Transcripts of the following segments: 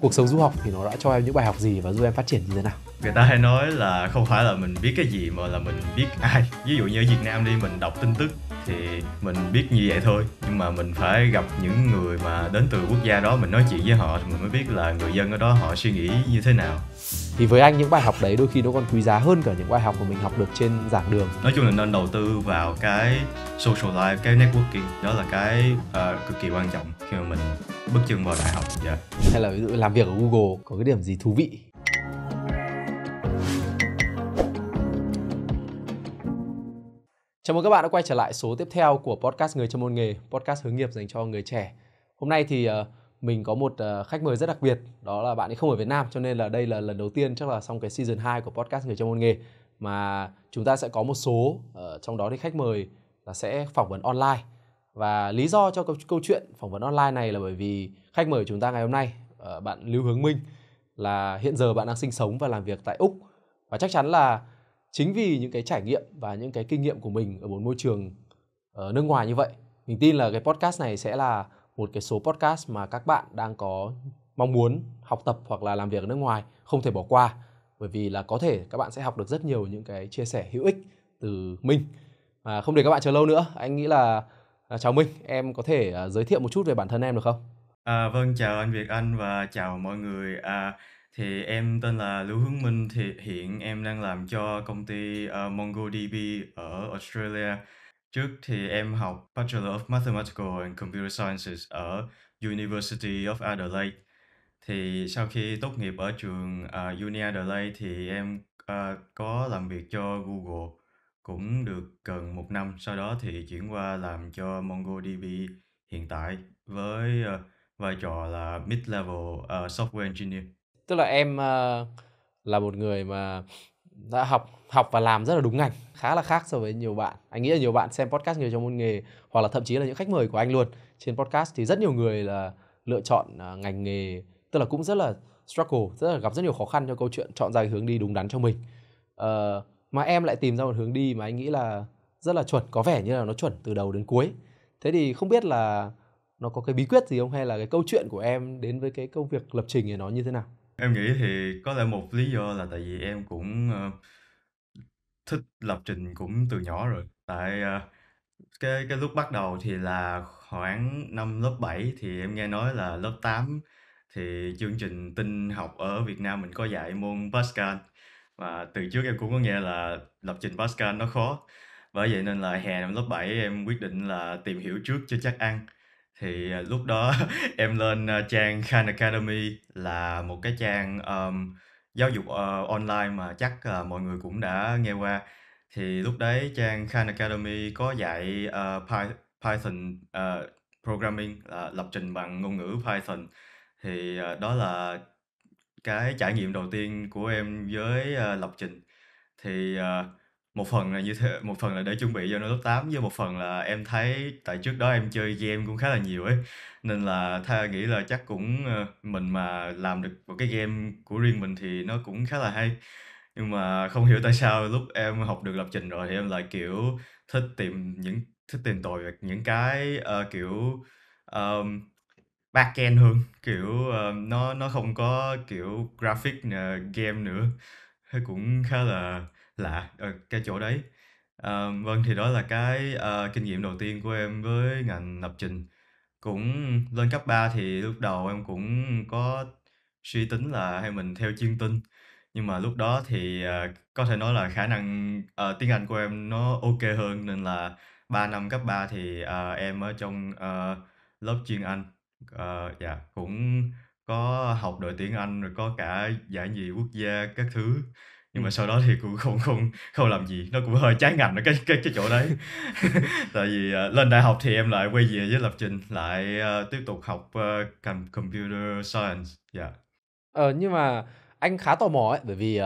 cuộc sống du học thì nó đã cho em những bài học gì và giúp em phát triển như thế nào người ta hay nói là không phải là mình biết cái gì mà là mình biết ai ví dụ như ở việt nam đi mình đọc tin tức thì mình biết như vậy thôi nhưng mà mình phải gặp những người mà đến từ quốc gia đó mình nói chuyện với họ thì mình mới biết là người dân ở đó họ suy nghĩ như thế nào thì với anh những bài học đấy đôi khi nó còn quý giá hơn cả những bài học mà mình học được trên giảng đường nói chung là nên đầu tư vào cái social life cái networking đó là cái uh, cực kỳ quan trọng khi mà mình bước chân vào đại học yeah. Dạ. hay là ví dụ làm việc ở google có cái điểm gì thú vị Chào mừng các bạn đã quay trở lại số tiếp theo của podcast Người Trong Môn Nghề, podcast hướng nghiệp dành cho người trẻ. Hôm nay thì uh, mình có một ờ, khách mời rất đặc biệt đó là bạn ấy không ở Việt Nam cho nên là đây là lần đầu tiên chắc là xong cái season 2 của podcast người trong môn nghề mà chúng ta sẽ có một số ở ờ, trong đó thì khách mời là sẽ phỏng vấn online và lý do cho câu, câu chuyện phỏng vấn online này là bởi vì khách mời của chúng ta ngày hôm nay ờ, bạn Lưu Hướng Minh là hiện giờ bạn đang sinh sống và làm việc tại Úc và chắc chắn là chính vì những cái trải nghiệm và những cái kinh nghiệm của mình ở một môi trường ở nước ngoài như vậy mình tin là cái podcast này sẽ là một cái số podcast mà các bạn đang có mong muốn học tập hoặc là làm việc ở nước ngoài không thể bỏ qua bởi vì là có thể các bạn sẽ học được rất nhiều những cái chia sẻ hữu ích từ Minh. À, không để các bạn chờ lâu nữa, anh nghĩ là à, chào Minh, em có thể à, giới thiệu một chút về bản thân em được không? À, vâng, chào anh Việt Anh và chào mọi người. À, thì em tên là Lưu Hướng Minh, thì hiện em đang làm cho công ty uh, MongoDB ở Australia Trước thì em học Bachelor of Mathematical and Computer Sciences ở University of Adelaide. Thì sau khi tốt nghiệp ở trường à, Uni Adelaide thì em à, có làm việc cho Google cũng được gần một năm. Sau đó thì chuyển qua làm cho MongoDB hiện tại với à, vai trò là mid-level à, software engineer. Tức là em à, là một người mà đã học học và làm rất là đúng ngành khá là khác so với nhiều bạn anh nghĩ là nhiều bạn xem podcast nhiều trong môn nghề hoặc là thậm chí là những khách mời của anh luôn trên podcast thì rất nhiều người là lựa chọn à, ngành nghề tức là cũng rất là struggle rất là gặp rất nhiều khó khăn cho câu chuyện chọn ra hướng đi đúng đắn cho mình uh, mà em lại tìm ra một hướng đi mà anh nghĩ là rất là chuẩn có vẻ như là nó chuẩn từ đầu đến cuối thế thì không biết là nó có cái bí quyết gì không hay là cái câu chuyện của em đến với cái công việc lập trình này nó như thế nào Em nghĩ thì có lẽ một lý do là tại vì em cũng, ờ, thích lập trình cũng từ nhỏ rồi. Tại, ờ, cái cái lúc bắt đầu thì là khoảng năm lớp 7 thì em nghe nói là lớp 8 thì chương trình tin học ở Việt Nam mình có dạy môn Pascal, và từ trước em cũng có nghe là lập trình Pascal nó khó. Bởi vậy nên là hè năm lớp 7 em quyết định là tìm hiểu trước cho chắc ăn. Thì, à, lúc đó em lên, à, trang Khan Academy là một cái trang, ờm, giáo dục, ờ, online mà chắc, ờ, mọi người cũng đã nghe qua. Thì lúc đấy trang Khan Academy có dạy, ờ, Python, ờ, programming, là lập trình bằng ngôn ngữ Python. Thì, ờ, đó là cái trải nghiệm đầu tiên của em với, ơ, ờ, lập trình. Thì, ờ một phần là như thế một phần là để chuẩn bị cho nó top 8 với một phần là em thấy tại trước đó em chơi game cũng khá là nhiều ấy, nên là tha nghĩ là chắc cũng, ờ, mình mà làm được một cái game của riêng mình thì nó cũng khá là hay. Nhưng mà không hiểu tại sao lúc em học được lập trình rồi thì em lại, kiểu, thích tìm những thích tìm tòi về những cái, ờ, kiểu, ờm, backend hơn, kiểu, ờ, nó nó không có, kiểu, graphic nè, ờ, game nữa, thấy cũng khá là Lạ, ờ, cái chỗ đấy. Ờ, vâng, thì đó là cái, ờ, kinh nghiệm đầu tiên của em với ngành lập trình. Cũng lên cấp 3 thì lúc đầu em cũng có suy tính là hay mình theo chuyên tin, nhưng mà lúc đó thì, ờ, có thể nói là khả năng, ờ, tiếng Anh của em nó ok hơn nên là 3 năm cấp 3 thì, ờ, em ở trong, ờ, lớp chuyên Anh. Ờ, dạ, cũng có học đội tuyển Anh rồi có cả giải nhì quốc gia các thứ nhưng mà ừ. sau đó thì cũng không không không làm gì nó cũng hơi trái ngành ở cái cái cái chỗ đấy tại vì uh, lên đại học thì em lại quay về với lập trình lại uh, tiếp tục học uh, computer science dạ yeah. ờ nhưng mà anh khá tò mò ấy bởi vì uh,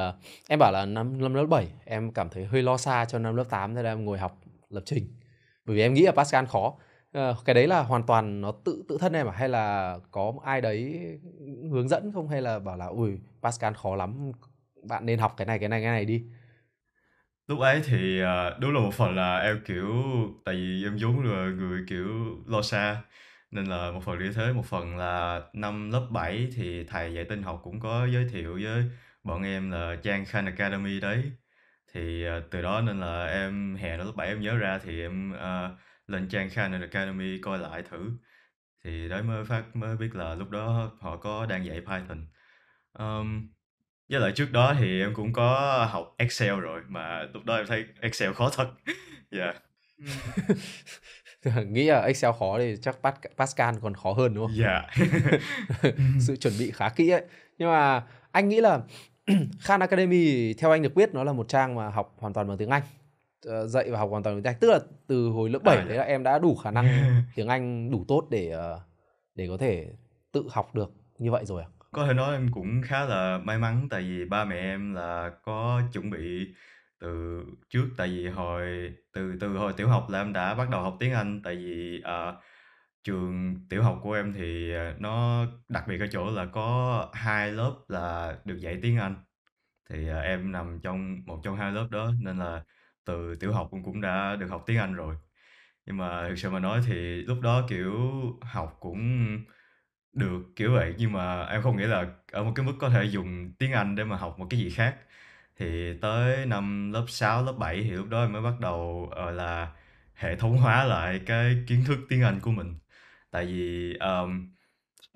em bảo là năm, năm lớp 7 em cảm thấy hơi lo xa cho năm lớp 8 thế là em ngồi học lập trình bởi vì em nghĩ là Pascal khó uh, cái đấy là hoàn toàn nó tự tự thân em à hay là có ai đấy hướng dẫn không hay là bảo là ui Pascal khó lắm bạn nên học cái này cái này cái này đi lúc ấy thì ờ, đúng là một phần là em kiểu tại vì em vốn là người kiểu lo xa nên là một phần như thế một phần là năm lớp 7 thì thầy dạy tin học cũng có giới thiệu với bọn em là trang Khan Academy đấy thì ờ, từ đó nên là em hè năm lớp 7 em nhớ ra thì em uh, lên trang Khan Academy coi lại thử thì đấy mới phát mới biết là lúc đó họ có đang dạy Python um, với lại trước đó thì em cũng có học Excel rồi mà lúc đó em thấy Excel khó thật dạ yeah. Ừ. nghĩ là Excel khó thì chắc Pascal còn khó hơn đúng không? Dạ. Yeah. Sự chuẩn bị khá kỹ ấy. Nhưng mà anh nghĩ là Khan Academy theo anh được biết nó là một trang mà học hoàn toàn bằng tiếng Anh ờ, dạy và học hoàn toàn bằng tiếng Anh tức là từ hồi lớp 7 à, dạ. đấy là em đã đủ khả năng tiếng Anh đủ tốt để ờ, để có thể tự học được như vậy rồi à? Có thể nói em cũng khá là may mắn tại vì ba mẹ em là có chuẩn bị từ trước, tại vì hồi từ từ hồi tiểu học là em đã bắt đầu học tiếng Anh, tại vì, ờ, trường tiểu học của em thì, à, nó đặc biệt ở chỗ là có hai lớp là được dạy tiếng Anh, thì, ờ, em nằm trong một trong hai lớp đó nên là từ tiểu học cũng cũng đã được học tiếng Anh rồi. Nhưng mà thực sự mà nói thì lúc đó, kiểu, học cũng được, kiểu vậy. Nhưng mà em không nghĩ là ở một cái mức có thể dùng tiếng Anh để mà học một cái gì khác. Thì tới năm lớp 6, lớp 7 thì lúc đó em mới bắt đầu, gọi ờ, là, hệ thống hóa lại cái kiến thức tiếng Anh của mình. Tại vì, ờm,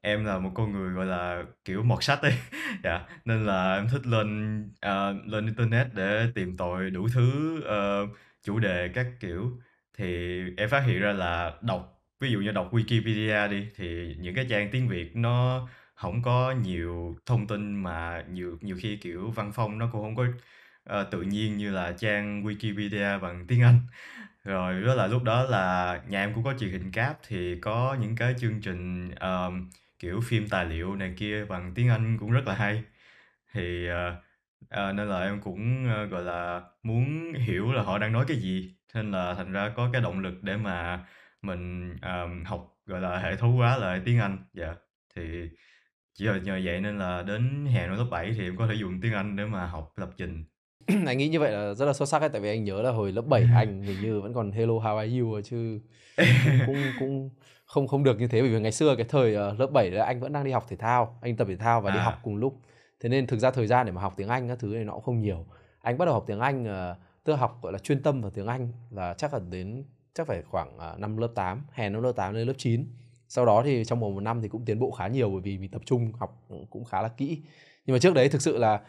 em là một con người, gọi là, kiểu, mọt sách ấy, dạ, nên là em thích lên, ờ, lên internet để tìm tòi đủ thứ, ờ, chủ đề các kiểu. Thì em phát hiện ra là đọc ví dụ như đọc Wikipedia đi thì những cái trang tiếng Việt nó không có nhiều thông tin mà nhiều nhiều khi, kiểu, văn phong nó cũng không có, ờ, tự nhiên như là trang Wikipedia bằng tiếng Anh. Rồi với là lúc đó là nhà em cũng có truyền hình cáp thì có những cái chương trình, ờm, kiểu, phim tài liệu này kia bằng tiếng Anh cũng rất là hay. Thì, ờ, ờ, nên là em cũng, ơ, ờ, gọi là, muốn hiểu là họ đang nói cái gì, nên là thành ra có cái động lực để mà mình, ờm, học, gọi là, hệ thú quá là tiếng Anh, dạ. Thì chỉ là nhờ vậy nên là đến hè năm lớp 7 thì em có thể dùng tiếng Anh để mà học lập trình. Anh nghĩ như vậy là rất là xuất sắc ấy, tại vì anh nhớ là hồi lớp 7 anh hình như vẫn còn "Hello, how are you" chứ cũng cũng không không được như thế. Bởi vì ngày xưa cái thời, ờ, lớp 7 đấy anh vẫn đang đi học thể thao, anh tập thể thao và đi học à. cùng lúc. Thế nên thực ra thời gian để mà học tiếng Anh các thứ này nó cũng không nhiều. Anh bắt đầu học tiếng Anh, ờ, tức là học, gọi là, chuyên tâm vào tiếng Anh là chắc là đến chắc phải khoảng à, năm lớp 8 hè năm lớp 8 lên lớp 9 sau đó thì trong vòng một năm thì cũng tiến bộ khá nhiều bởi vì mình tập trung học ừ, cũng khá là kỹ nhưng mà trước đấy thực sự là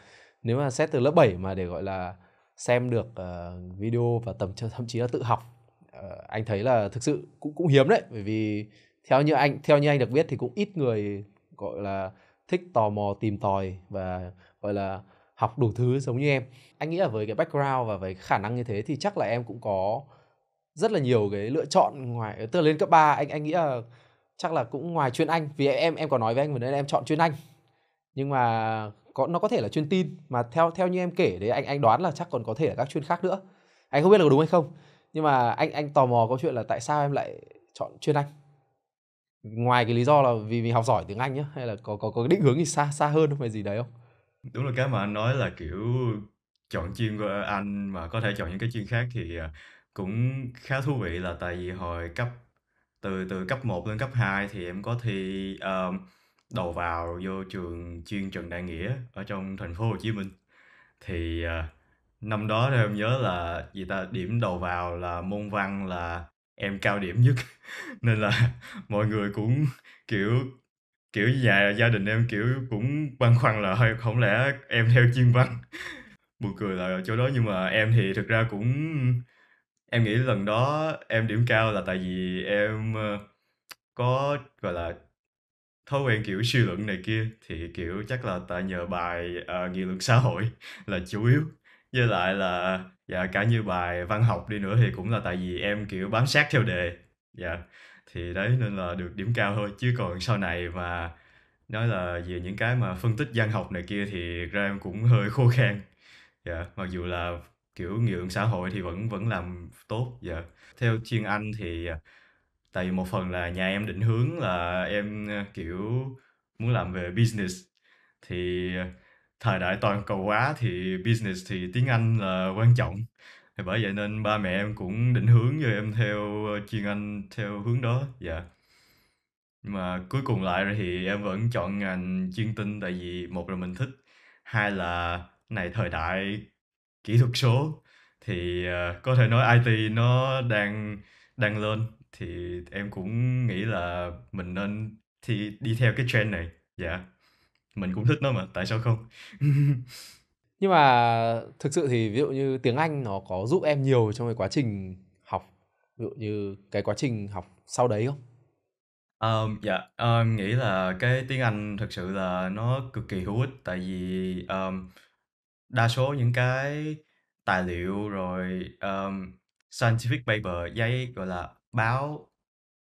nếu mà xét từ lớp 7 mà để gọi là xem được uh, video và tầm thậm chí là tự học uh, anh thấy là thực sự cũng cũng hiếm đấy bởi vì theo như anh theo như anh được biết thì cũng ít người gọi là thích tò mò tìm tòi và gọi là học đủ thứ giống như em anh nghĩ là với cái background và với khả năng như thế thì chắc là em cũng có rất là nhiều cái lựa chọn ngoài tức là lên cấp 3 anh anh nghĩ là chắc là cũng ngoài chuyên anh vì em em có nói với anh vừa nãy em chọn chuyên anh nhưng mà có nó có thể là chuyên tin mà theo theo như em kể đấy anh anh đoán là chắc còn có thể là các chuyên khác nữa anh không biết là có đúng hay không nhưng mà anh anh tò mò câu chuyện là tại sao em lại chọn chuyên anh ngoài cái lý do là vì mình học giỏi tiếng anh nhá hay là có có có định hướng gì xa xa hơn không hay gì đấy không đúng là cái mà anh nói là kiểu chọn chuyên của anh mà có thể chọn những cái chuyên khác thì à, cũng khá thú vị là tại vì hồi cấp từ từ cấp 1 lên cấp 2 thì em có thi, ờ, đầu vào vô trường chuyên Trần Đại Nghĩa ở trong thành phố Hồ Chí Minh. Thì, ờ, năm đó theo em nhớ là, gì ta, điểm đầu vào là môn Văn là em cao điểm nhất nên là mọi người cũng, kiểu kiểu, nhà gia đình em, kiểu, cũng băn khoăn là hơi không lẽ em theo chuyên Văn?" Buồn cười là chỗ đó nhưng mà em thì thực ra cũng Em nghĩ lần đó em điểm cao là tại vì em, ờ, có, gọi là, thói quen, kiểu, suy luận này kia, thì, kiểu, chắc là tại nhờ bài, ờ, "Nghị luận xã hội" là chủ yếu. Với lại là dạ, cả như bài văn học đi nữa thì cũng là tại vì em, kiểu, bám sát theo đề. Dạ, thì đấy nên là được điểm cao thôi, chứ còn sau này mà nói là về những cái mà phân tích văn học này kia thì ra em cũng hơi khô khan. Dạ, mặc dù là kiểu nhượng xã hội thì vẫn vẫn làm tốt dạ theo chuyên Anh thì à, tại vì một phần là nhà em định hướng là em à, kiểu muốn làm về business thì à, thời đại toàn cầu hóa thì business thì tiếng Anh là quan trọng thì bởi vậy nên ba mẹ em cũng định hướng cho em theo chuyên Anh theo hướng đó dạ nhưng mà cuối cùng lại thì em vẫn chọn ngành chuyên tin tại vì một là mình thích hai là này thời đại kỹ thuật số thì, ờ, có thể nói IT nó đang đang lên, thì em cũng nghĩ là mình nên thì đi theo cái trend này. Dạ, mình cũng thích nó mà, tại sao không? Nhưng mà thực sự thì ví dụ như tiếng Anh nó có giúp em nhiều trong cái quá trình học, ví dụ như cái quá trình học sau đấy không? Ờm, dạ, ờ, em nghĩ là cái tiếng Anh thực sự là nó cực kỳ hữu ích tại vì, ờm Đa số những cái tài liệu rồi, ờm, scientific paper, giấy, gọi là, báo,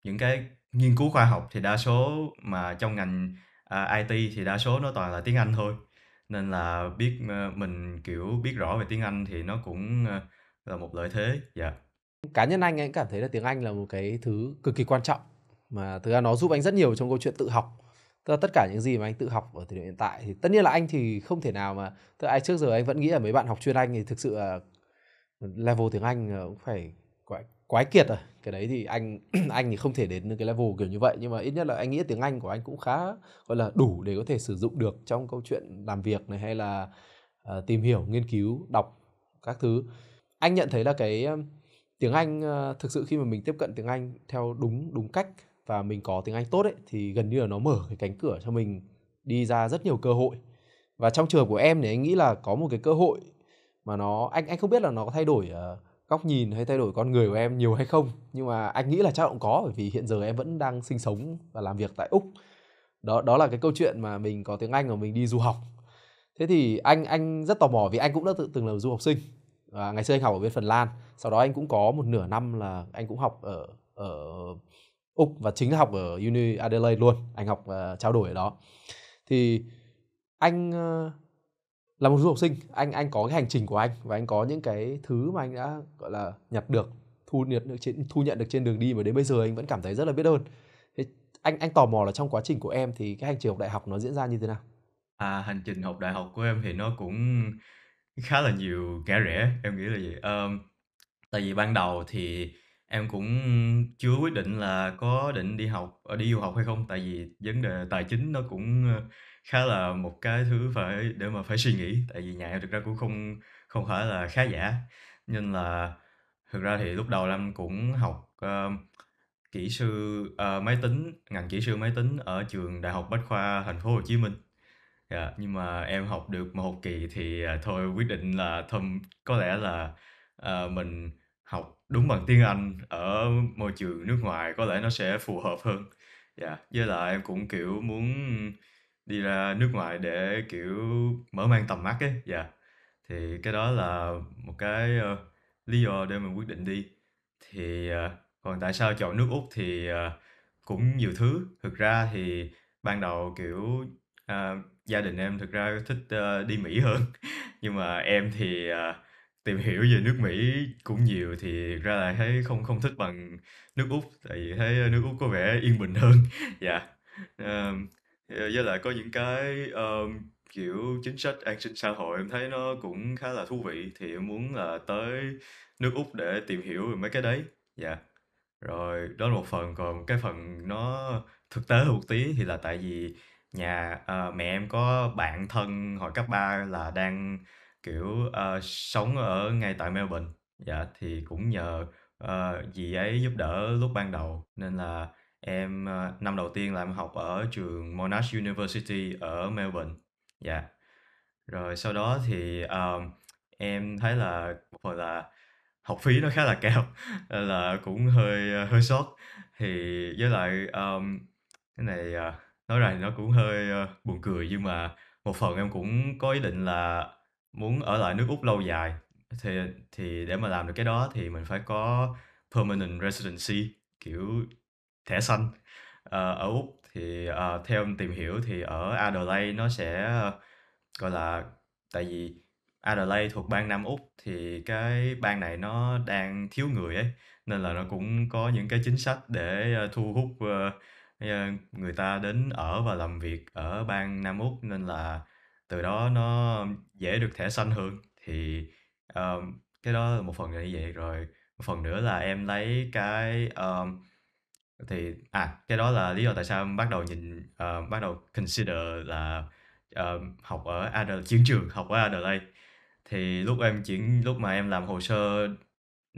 những cái nghiên cứu khoa học thì đa số mà trong ngành, à, IT thì đa số nó toàn là tiếng Anh thôi. Nên là biết, ơ, ờ, mình, kiểu, biết rõ về tiếng Anh thì nó cũng, ơ, ờ, là một lợi thế, dạ. Cá nhân anh, anh cảm thấy là tiếng Anh là một cái thứ cực kỳ quan trọng, mà thứ ra nó giúp anh rất nhiều trong câu chuyện tự học tức là tất cả những gì mà anh tự học ở thời điểm hiện tại thì tất nhiên là anh thì không thể nào mà tức là anh trước giờ anh vẫn nghĩ là mấy bạn học chuyên anh thì thực sự là level tiếng anh ờ, cũng phải quái, quái kiệt rồi cái đấy thì anh anh thì không thể đến cái level kiểu như vậy nhưng mà ít nhất là anh nghĩ tiếng anh của anh cũng khá gọi là đủ để có thể sử dụng được trong câu chuyện làm việc này hay là uh, tìm hiểu nghiên cứu đọc các thứ anh nhận thấy là cái tiếng anh uh, thực sự khi mà mình tiếp cận tiếng anh theo đúng đúng cách và mình có tiếng Anh tốt ấy thì gần như là nó mở cái cánh cửa cho mình đi ra rất nhiều cơ hội và trong trường của em thì anh nghĩ là có một cái cơ hội mà nó anh anh không biết là nó có thay đổi ờ, góc nhìn hay thay đổi con người của em nhiều hay không nhưng mà anh nghĩ là chắc cũng có bởi vì hiện giờ em vẫn đang sinh sống và làm việc tại úc đó đó là cái câu chuyện mà mình có tiếng anh và mình đi du học thế thì anh anh rất tò mò vì anh cũng đã tự, từng là du học sinh à, ngày xưa anh học ở bên phần lan sau đó anh cũng có một nửa năm là anh cũng học ở ở Úc và chính là học ở Uni Adelaide luôn anh học uh, trao đổi ở đó thì anh uh, là một du học sinh anh anh có cái hành trình của anh và anh có những cái thứ mà anh đã gọi là nhặt được thu nhận được trên thu nhận được trên đường đi mà đến bây giờ anh vẫn cảm thấy rất là biết ơn thì anh anh tò mò là trong quá trình của em thì cái hành trình học đại học nó diễn ra như thế nào à hành trình học đại học của em thì nó cũng khá là nhiều ngã rẽ em nghĩ là gì um, tại vì ban đầu thì Em cũng chưa quyết định là có định đi học ở ờ, đi du học hay không, tại vì vấn đề tài chính nó cũng, ờ, khá là một cái thứ phải để mà phải suy nghĩ, tại vì nhà em thực ra cũng không không phải là khá giả. Nên là thực ra thì lúc đầu em cũng học, ơ, ờ, kỹ sư, ờ, máy tính, ngành kỹ sư máy tính ở trường Đại học Bách khoa Thành phố Hồ Chí Minh. Dạ, nhưng mà em học được một học kỳ thì, à, thôi quyết định là thôi có lẽ là, ờ, mình học đúng bằng tiếng Anh ở môi trường nước ngoài có lẽ nó sẽ phù hợp hơn. Dạ, với lại em cũng, kiểu, muốn đi ra nước ngoài để, kiểu, mở mang tầm mắt ấy, dạ. Thì cái đó là một cái, ơ, ờ, lý do để mình quyết định đi. Thì, ờ, còn tại sao chọn nước Úc thì, ờ, cũng nhiều thứ. Thực ra thì ban đầu, kiểu, à, gia đình em thực ra thích, ơ, ờ, đi Mỹ hơn, nhưng mà em thì, à Tìm hiểu về nước Mỹ cũng nhiều thì ra là thấy không không thích bằng nước Úc, tại vì thấy nước Úc có vẻ yên bình hơn. Dạ. Ờm, ờ, với lại có những cái, ờm, kiểu, chính sách an sinh xã hội em thấy nó cũng khá là thú vị, thì em muốn là tới nước Úc để tìm hiểu về mấy cái đấy. Dạ. Rồi, đó là một phần, còn cái phần nó thực tế một tí thì là tại vì nhà, ờ, mẹ em có bạn thân hồi cấp 3 là đang Kiểu, ờ, sống ở ngay tại Melbourne, dạ, thì cũng nhờ, ờ, dì ấy giúp đỡ lúc ban đầu nên là em, ơ, ờ, năm đầu tiên là em học ở trường Monash University ở Melbourne, dạ. Rồi sau đó thì, ờ, em thấy là một phần là học phí nó khá là cao là cũng hơi, ơ, ờ, hơi sót. Thì với lại, ờm, cái này, ờ, nói ra thì nó cũng hơi, ơ, ờ, buồn cười nhưng mà một phần em cũng có ý định là Muốn ở lại nước Úc lâu dài thì thì để mà làm được cái đó thì mình phải có permanent residency, kiểu thẻ xanh. Ờ, ở Úc thì, ờ, theo tìm hiểu thì ở Adelaide nó sẽ, ờ, gọi là tại vì Adelaide thuộc bang Nam Úc thì cái bang này nó đang thiếu người ấy, nên là nó cũng có những cái chính sách để, ờ, thu hút, ờ, người ta đến ở và làm việc ở bang Nam Úc. Nên là từ đó nó dễ được thẻ xanh hơn thì, ờm, cái đó là một phần là như vậy. Rồi một phần nữa là em lấy cái, ờm, thì à, cái đó là lý do tại sao em bắt đầu nhìn, ờ, bắt đầu consider là, ờm, học ở Adelaide chiến trường, học ở Adelaide. Thì lúc em chuyển lúc mà em làm hồ sơ,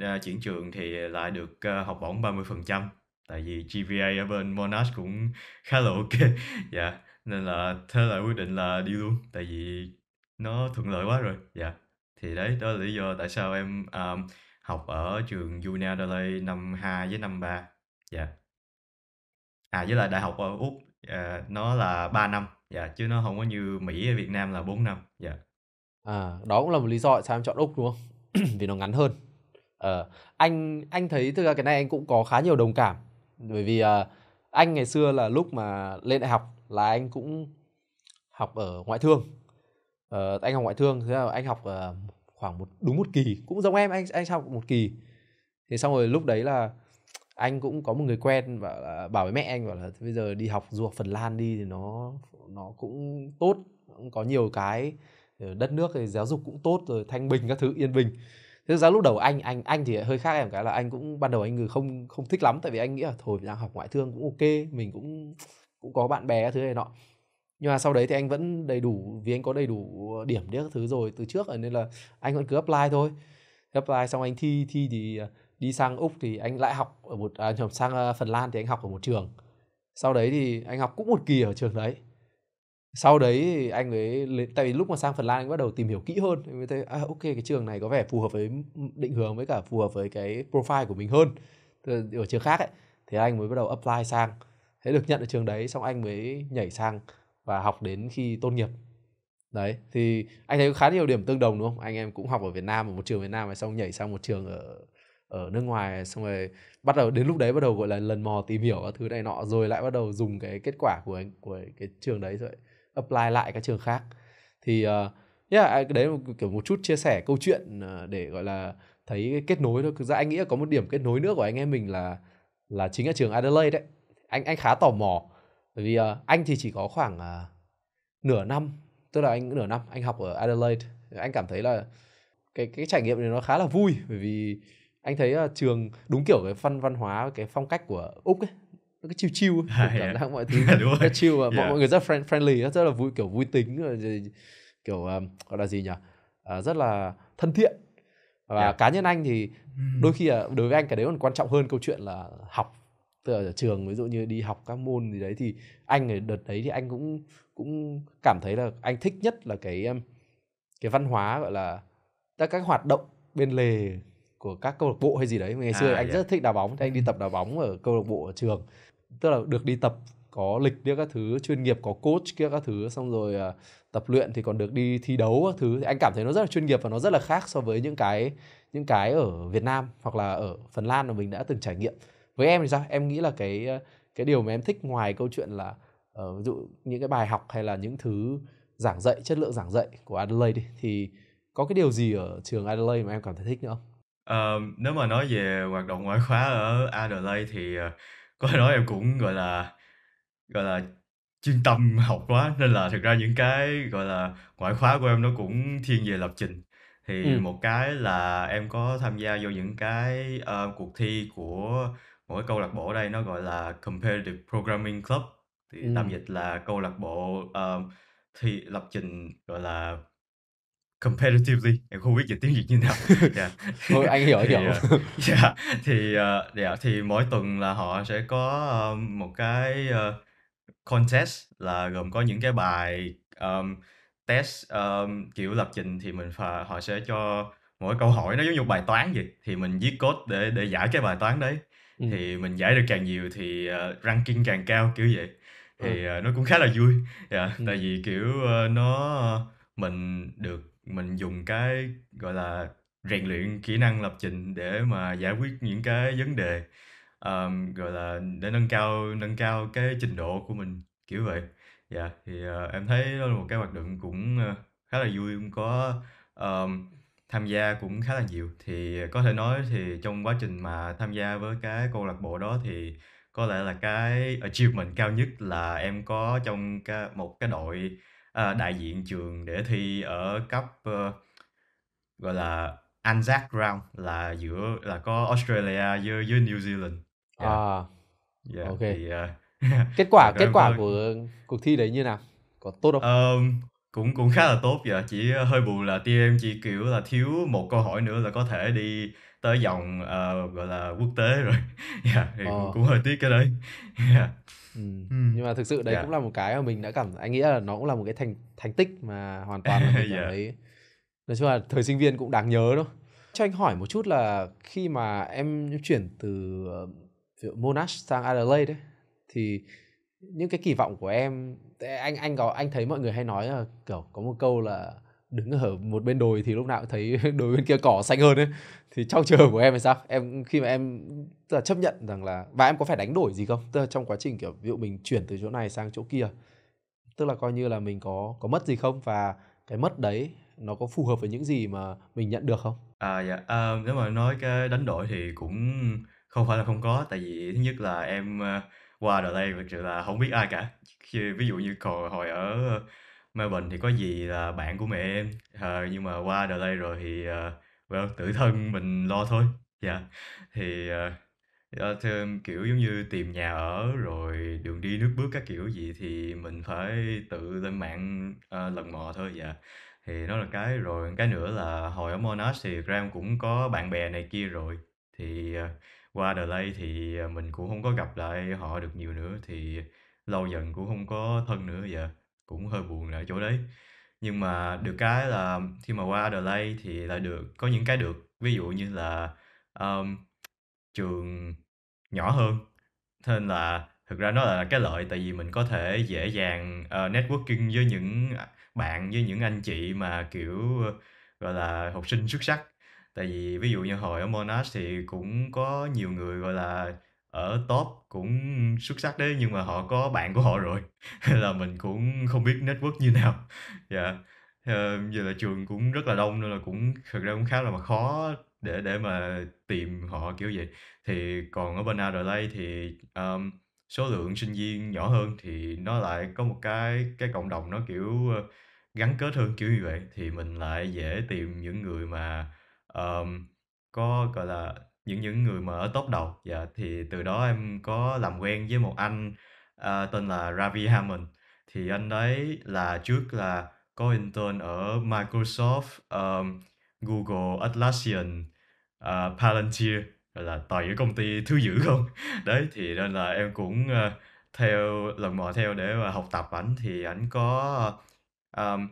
a, ờ, chuyển trường thì lại được, ơ, ờ, học bổng 30% tại vì GPA ở bên Monash cũng khá là ok kê. Dạ. Nên là thế là quyết định là đi luôn, tại vì nó thuận lợi quá rồi, dạ. Thì đấy, đó là lý do tại sao em, à, học ở trường UNLA năm 2 với năm 3, dạ. À, với lại đại học ở Úc, à, nó là 3 năm, dạ, chứ nó không có như Mỹ hay Việt Nam là 4 năm, dạ. À, đó cũng là một lý do tại sao em chọn Úc, đúng không? Vì nó ngắn hơn. Ờ, anh anh thấy thực ra cái này anh cũng có khá nhiều đồng cảm, bởi vì, à, anh ngày xưa là lúc mà lên đại học là anh cũng học ở ngoại thương ờ, anh học ngoại thương thế là anh học uh, khoảng một đúng một kỳ cũng giống em anh anh học một kỳ thì xong rồi lúc đấy là anh cũng có một người quen và bảo, bảo với mẹ anh bảo là bây giờ đi học du học Phần Lan đi thì nó nó cũng tốt cũng có nhiều cái ờ, đất nước thì giáo dục cũng tốt rồi thanh bình các thứ yên bình thế ra lúc đầu anh anh anh thì hơi khác em cái là anh cũng ban đầu anh người không không thích lắm tại vì anh nghĩ là thôi đang học ngoại thương cũng ok mình cũng cũng có bạn bè các thứ này nọ nhưng mà sau đấy thì anh vẫn đầy đủ vì anh có đầy đủ điểm đấy các thứ rồi từ trước rồi nên là anh vẫn cứ apply thôi apply xong anh thi thi thì à, đi sang úc thì anh lại học ở một à, nhầm sang à, phần lan thì anh học ở một trường sau đấy thì anh học cũng một kỳ ở trường đấy sau đấy thì anh ấy tại vì lúc mà sang Phần Lan anh bắt đầu tìm hiểu kỹ hơn mới thấy à, ok cái trường này có vẻ phù hợp với định hướng với cả phù hợp với cái profile của mình hơn ở trường khác ấy thì anh mới bắt đầu apply sang thế được nhận ở trường đấy xong anh mới nhảy sang và học đến khi tốt nghiệp đấy thì anh thấy khá nhiều điểm tương đồng đúng không anh em cũng học ở Việt Nam ở một trường Việt Nam rồi xong nhảy sang một trường ở ở nước ngoài xong rồi bắt đầu đến lúc đấy bắt đầu gọi là lần mò tìm hiểu các thứ này nọ rồi lại bắt đầu dùng cái kết quả của của cái trường đấy rồi apply lại các trường khác thì uh, yeah, à, đấy một kiểu một chút chia sẻ câu chuyện ờ, để gọi là thấy kết nối thôi thực ra anh nghĩ là có một điểm kết nối nữa của anh em mình là là chính là trường Adelaide đấy anh anh khá tò mò bởi vì uh, anh thì chỉ có khoảng uh, nửa năm tức là anh nửa năm anh học ở Adelaide anh cảm thấy là cái cái trải nghiệm này nó khá là vui bởi vì anh thấy uh, trường đúng kiểu cái phân văn hóa cái phong cách của úc ấy nó cứ chill chill cảm giác mọi thứ yeah, đúng chill yeah. mọi, mọi người rất friend, friendly rất là vui kiểu vui tính rồi, kiểu um, gọi là gì nhỉ uh, rất là thân thiện và yeah. cá nhân anh thì hmm. đôi khi là đối với anh cái đấy còn quan trọng hơn câu chuyện là học tức là ở trường ví dụ như đi học các môn gì đấy thì anh ở đợt đấy thì anh cũng cũng cảm thấy là anh thích nhất là cái um, cái văn hóa gọi là các các hoạt động bên lề của các câu lạc bộ hay gì đấy ngày xưa à, anh dạ. rất thích đá bóng thì anh đi tập đá bóng ở câu lạc bộ ở trường tức là được đi tập có lịch kia các thứ chuyên nghiệp có coach kia các thứ xong rồi à, tập luyện thì còn được đi thi đấu các thứ thì anh cảm thấy nó rất là chuyên nghiệp và nó rất là khác so với những cái những cái ở Việt Nam hoặc là ở Phần Lan mà mình đã từng trải nghiệm với em thì sao em nghĩ là cái ờ, cái điều mà em thích ngoài câu chuyện là uh, ví dụ những cái bài học hay là những thứ giảng dạy chất lượng giảng dạy của Adelaide đi, thì có cái điều gì ở trường Adelaide mà em cảm thấy thích nữa không? Uh, nếu mà nói về hoạt động ngoại khóa ở Adelaide thì uh, có thể nói em cũng gọi là gọi là chuyên tâm học quá nên là thực ra những cái gọi là ngoại khóa của em nó cũng thiên về lập trình thì ừ. một cái là em có tham gia vô những cái uh, cuộc thi của mỗi câu lạc bộ ở đây nó gọi là Competitive Programming Club thì ừ. tạm dịch là câu lạc bộ uh, ờ, thì lập trình gọi là competitively em không biết dịch tiếng việt như nào yeah. Dạ. thôi anh hiểu hiểu ờ, dạ, thì, uh, yeah, thì uh, yeah, thì mỗi tuần là họ sẽ có um, một cái uh, contest là gồm có những cái bài um, test um, kiểu lập trình thì mình phải họ sẽ cho mỗi câu hỏi nó giống như bài toán vậy thì mình viết code để để giải cái bài toán đấy Ừ. thì mình giải được càng nhiều thì, ờ, ranking càng cao, kiểu vậy. Thì, ừ. Ờ. nó cũng khá là vui, dạ, ừ. tại vì, kiểu, ơ, ờ, nó, mình được mình dùng cái, gọi là, rèn luyện kỹ năng lập trình để mà giải quyết những cái vấn đề, ờm, gọi là, để nâng cao nâng cao cái trình độ của mình, kiểu vậy. Dạ, thì, ờ, em thấy đó là một cái hoạt động cũng, ơ, ờ, khá là vui, cũng có, ờm tham gia cũng khá là nhiều. Thì có thể nói thì trong quá trình mà tham gia với cái câu lạc bộ đó thì có lẽ là cái achievement cao nhất là em có trong cái một cái đội, ờ, đại diện trường để thi ở cấp, ơ, ờ, gọi là, ANZAC Round là giữa là có Australia với với New Zealand. Yeah. Dạ. À, dạ, Yeah, ô thì, ờ, Kết quả kết quả có của cuộc thi đấy như nào? Có tốt không? Ờm cũng cũng khá là tốt dạ, chỉ ờ, hơi buồn là team em chỉ, kiểu là, thiếu một câu hỏi nữa là có thể đi tới vòng, ờ, gọi là, quốc tế rồi. Yeah, dạ, thì cũng Ờ. cũng hơi tiếc cái đấy. Yeah. Dạ. Ừm, ừ. nhưng mà thực sự đấy yeah. Dạ. cũng là một cái mà mình đã cảm anh nghĩ là nó cũng là một cái thành thành tích mà hoàn toàn là mình cảm Yeah. nói chung là thời sinh viên cũng đáng nhớ thôi. Cho anh hỏi một chút là khi mà em chuyển từ, ờ, Monash sang Adelaide ấy, thì những cái kỳ vọng của em anh anh có anh thấy mọi người hay nói là kiểu có một câu là đứng ở một bên đồi thì lúc nào cũng thấy đồi bên kia cỏ xanh hơn ấy thì trong trường của em thì sao em khi mà em tức là chấp nhận rằng là và em có phải đánh đổi gì không tức là trong quá trình kiểu ví dụ mình chuyển từ chỗ này sang chỗ kia tức là coi như là mình có có mất gì không và cái mất đấy nó có phù hợp với những gì mà mình nhận được không à dạ à, nếu mà nói cái đánh đổi thì cũng không phải là không có tại vì thứ nhất là em ờ, qua đợt đây thực sự là không biết ai cả. Khi ví dụ như còn hồi ở Melbourne thì có gì là bạn của mẹ em, ờ, nhưng mà qua đợt đây rồi thì, ờ, well, tự thân mình lo thôi. Dạ, thì, ờ, ờ thêm, ờ, kiểu, giống như tìm nhà ở rồi đường đi nước bước các kiểu gì thì mình phải tự lên mạng, ờ, lần mò thôi, dạ. Thì đó là cái, rồi cái nữa là hồi ở Monash thì Graham cũng có bạn bè này kia rồi, thì, ờ qua delay thì ờ, mình cũng không có gặp lại họ được nhiều nữa, thì lâu dần cũng không có thân nữa, dạ, cũng hơi buồn ở chỗ đấy. Nhưng mà được cái là khi mà qua delay thì lại được có những cái được, ví dụ như là, ờm, trường nhỏ hơn, nên là thực ra nó là cái lợi tại vì mình có thể dễ dàng, ờ, networking với những, bạn, với những anh chị mà, kiểu, gọi là, học sinh xuất sắc tại vì ví dụ như hồi ở Monash thì cũng có nhiều người gọi là ở top cũng xuất sắc đấy nhưng mà họ có bạn của họ rồi là mình cũng không biết network như nào dạ yeah. Ờ, giờ là trường cũng rất là đông nên là cũng thực ra cũng khá là mà khó để để mà tìm họ kiểu vậy thì còn ở bên Adelaide thì um, số lượng sinh viên nhỏ hơn thì nó lại có một cái cái cộng đồng nó kiểu ờ, gắn kết hơn kiểu như vậy thì mình lại dễ tìm những người mà Ờm, có, gọi là, những những người mà ở top đầu, dạ, thì từ đó em có làm quen với một anh, à, tên là Ravi Hammond. Thì anh đấy là trước là có intern ở Microsoft, ờm, Google, Atlassian, ờ, Palantir, gọi là, toàn những công ty thứ dữ không. Đấy, thì nên là em cũng, ơ, ờ, theo lần mò theo để mà học tập ảnh, thì ảnh có, ờm,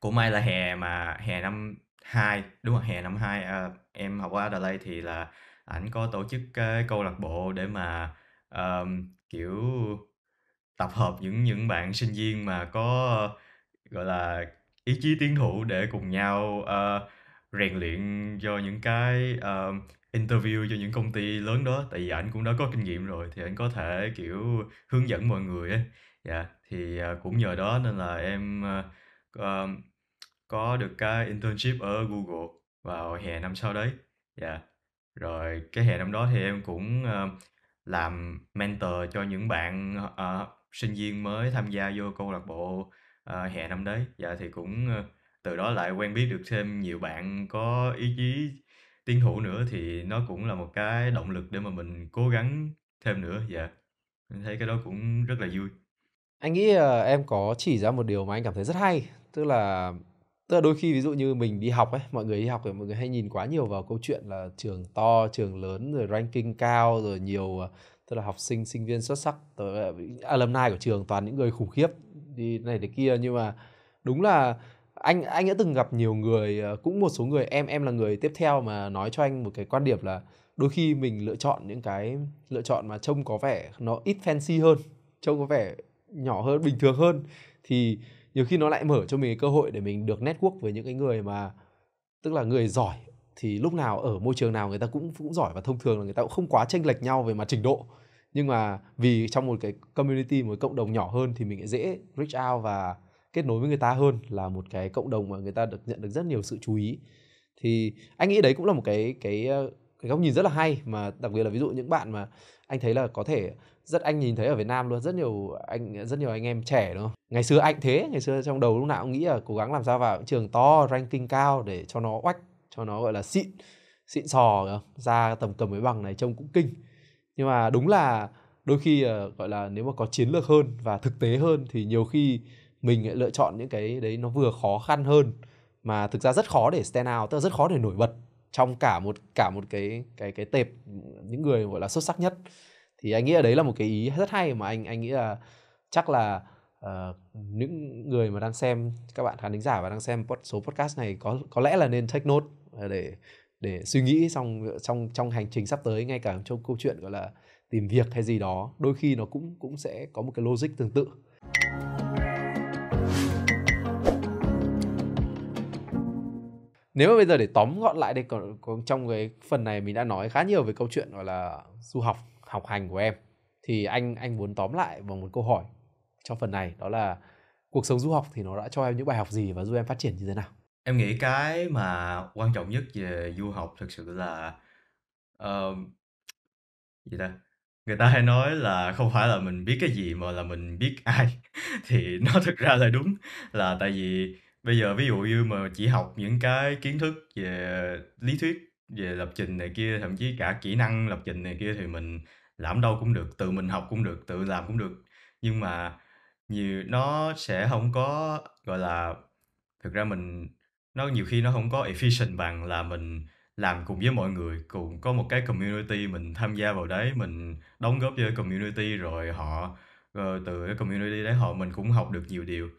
cũng may là hè mà hè năm 2, đúng rồi, hè năm 2, à, ờ, em học ở Adelaide thì là ảnh có tổ chức cái câu lạc bộ để mà, ờm, kiểu, tập hợp những những bạn sinh viên mà có, gọi là, ý chí tiến thủ để cùng nhau, ờ, rèn luyện cho những cái, ờ, interview cho những công ty lớn đó. Tại vì ảnh cũng đã có kinh nghiệm rồi thì ảnh có thể, kiểu, hướng dẫn mọi người ấy. Dạ, thì, à, cũng nhờ đó nên là em, ơ, ờ, có được cái internship ở Google vào hè năm sau đấy. Dạ. Rồi cái hè năm đó thì em cũng ờ, làm mentor cho những bạn ờ, sinh viên mới tham gia vô câu lạc bộ ờ, hè năm đấy. Dạ thì cũng ờ, từ đó lại quen biết được thêm nhiều bạn có ý chí tiến thủ nữa thì nó cũng là một cái động lực để mà mình cố gắng thêm nữa. Dạ. Mình thấy cái đó cũng rất là vui. Anh nghĩ, ờ, em có chỉ ra một điều mà anh cảm thấy rất hay, tức là tức là đôi khi ví dụ như mình đi học ấy mọi người đi học thì mọi người hay nhìn quá nhiều vào câu chuyện là trường to trường lớn rồi ranking cao rồi nhiều ờ, tức là học sinh sinh viên xuất sắc tới alumni của trường toàn những người khủng khiếp đi này đến kia nhưng mà đúng là anh anh đã từng gặp nhiều người ờ, cũng một số người em em là người tiếp theo mà nói cho anh một cái quan điểm là đôi khi mình lựa chọn những cái lựa chọn mà trông có vẻ nó ít fancy hơn trông có vẻ nhỏ hơn bình thường hơn thì nhiều khi nó lại mở cho mình cái cơ hội để mình được network với những cái người mà tức là người giỏi thì lúc nào ở môi trường nào người ta cũng cũng giỏi và thông thường là người ta cũng không quá chênh lệch nhau về mặt trình độ nhưng mà vì trong một cái community một cái cộng đồng nhỏ hơn thì mình dễ reach out và kết nối với người ta hơn là một cái cộng đồng mà người ta được nhận được rất nhiều sự chú ý thì anh nghĩ đấy cũng là một cái cái ờ, cái góc nhìn rất là hay mà đặc biệt là ví dụ những bạn mà anh thấy là có thể rất anh nhìn thấy ở Việt Nam luôn rất nhiều anh rất nhiều anh em trẻ đúng không ngày xưa anh thế ngày xưa trong đầu lúc nào cũng nghĩ là cố gắng làm sao vào trường to ranking cao để cho nó oách cho nó gọi là xịn xịn sò ra tầm cầm với bằng này trông cũng kinh nhưng mà đúng là đôi khi ờ, gọi là nếu mà có chiến lược hơn và thực tế hơn thì nhiều khi mình lại lựa chọn những cái đấy nó vừa khó khăn hơn mà thực ra rất khó để stand out tức là rất khó để nổi bật trong cả một cả một cái cái cái tệp những người gọi là xuất sắc nhất thì anh nghĩ là đấy là một cái ý rất hay mà anh anh nghĩ là chắc là uh, những người mà đang xem các bạn khán thính giả và đang xem số podcast này có có lẽ là nên take note ờ, để để suy nghĩ trong trong trong hành trình sắp tới ngay cả trong câu chuyện gọi là tìm việc hay gì đó đôi khi nó cũng cũng sẽ có một cái logic tương tự nếu mà bây giờ để tóm gọn lại đây còn trong cái phần này mình đã nói khá nhiều về câu chuyện gọi là du học học hành của em thì anh anh muốn tóm lại bằng một câu hỏi cho phần này đó là cuộc sống du học thì nó đã cho em những bài học gì và giúp em phát triển như thế nào em nghĩ cái mà quan trọng nhất về du học thực sự là uh, gì ta người ta hay nói là không phải là mình biết cái gì mà là mình biết ai thì nó thực ra là đúng là tại vì bây giờ ví dụ như mà chỉ học những cái kiến thức về lý thuyết về lập trình này kia, thậm chí cả kỹ năng lập trình này kia thì mình làm đâu cũng được, tự mình học cũng được, tự làm cũng được. Nhưng mà nhiều nó sẽ không có, gọi là thực ra mình nó nhiều khi nó không có efficient bằng là mình làm cùng với mọi người, cùng có một cái community mình tham gia vào đấy, mình đóng góp cho community rồi họ, ờ, từ cái community đấy họ mình cũng học được nhiều điều.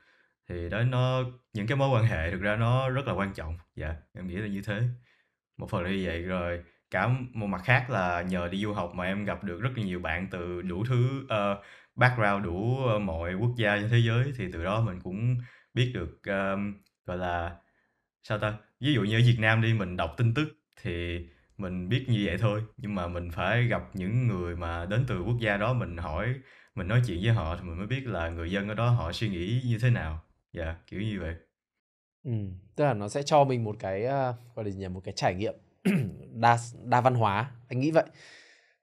Thì đó nó những cái mối quan hệ thực ra nó rất là quan trọng. Dạ, em nghĩ là như thế. Một phần là như vậy rồi cả một mặt khác là nhờ đi du học mà em gặp được rất là nhiều bạn từ đủ thứ, ờ, background, đủ, ờ, mọi quốc gia trên thế giới thì từ đó mình cũng biết được, ờm, gọi là, sao ta? Ví dụ như ở Việt Nam đi, mình đọc tin tức thì mình biết như vậy thôi, nhưng mà mình phải gặp những người mà đến từ quốc gia đó, mình hỏi, mình nói chuyện với họ thì mình mới biết là người dân ở đó họ suy nghĩ như thế nào. Dạ, kiểu như vậy. Ừ, tức là nó sẽ cho mình một cái ờ, gọi là gì nhỉ một cái trải nghiệm đa đa văn hóa anh nghĩ vậy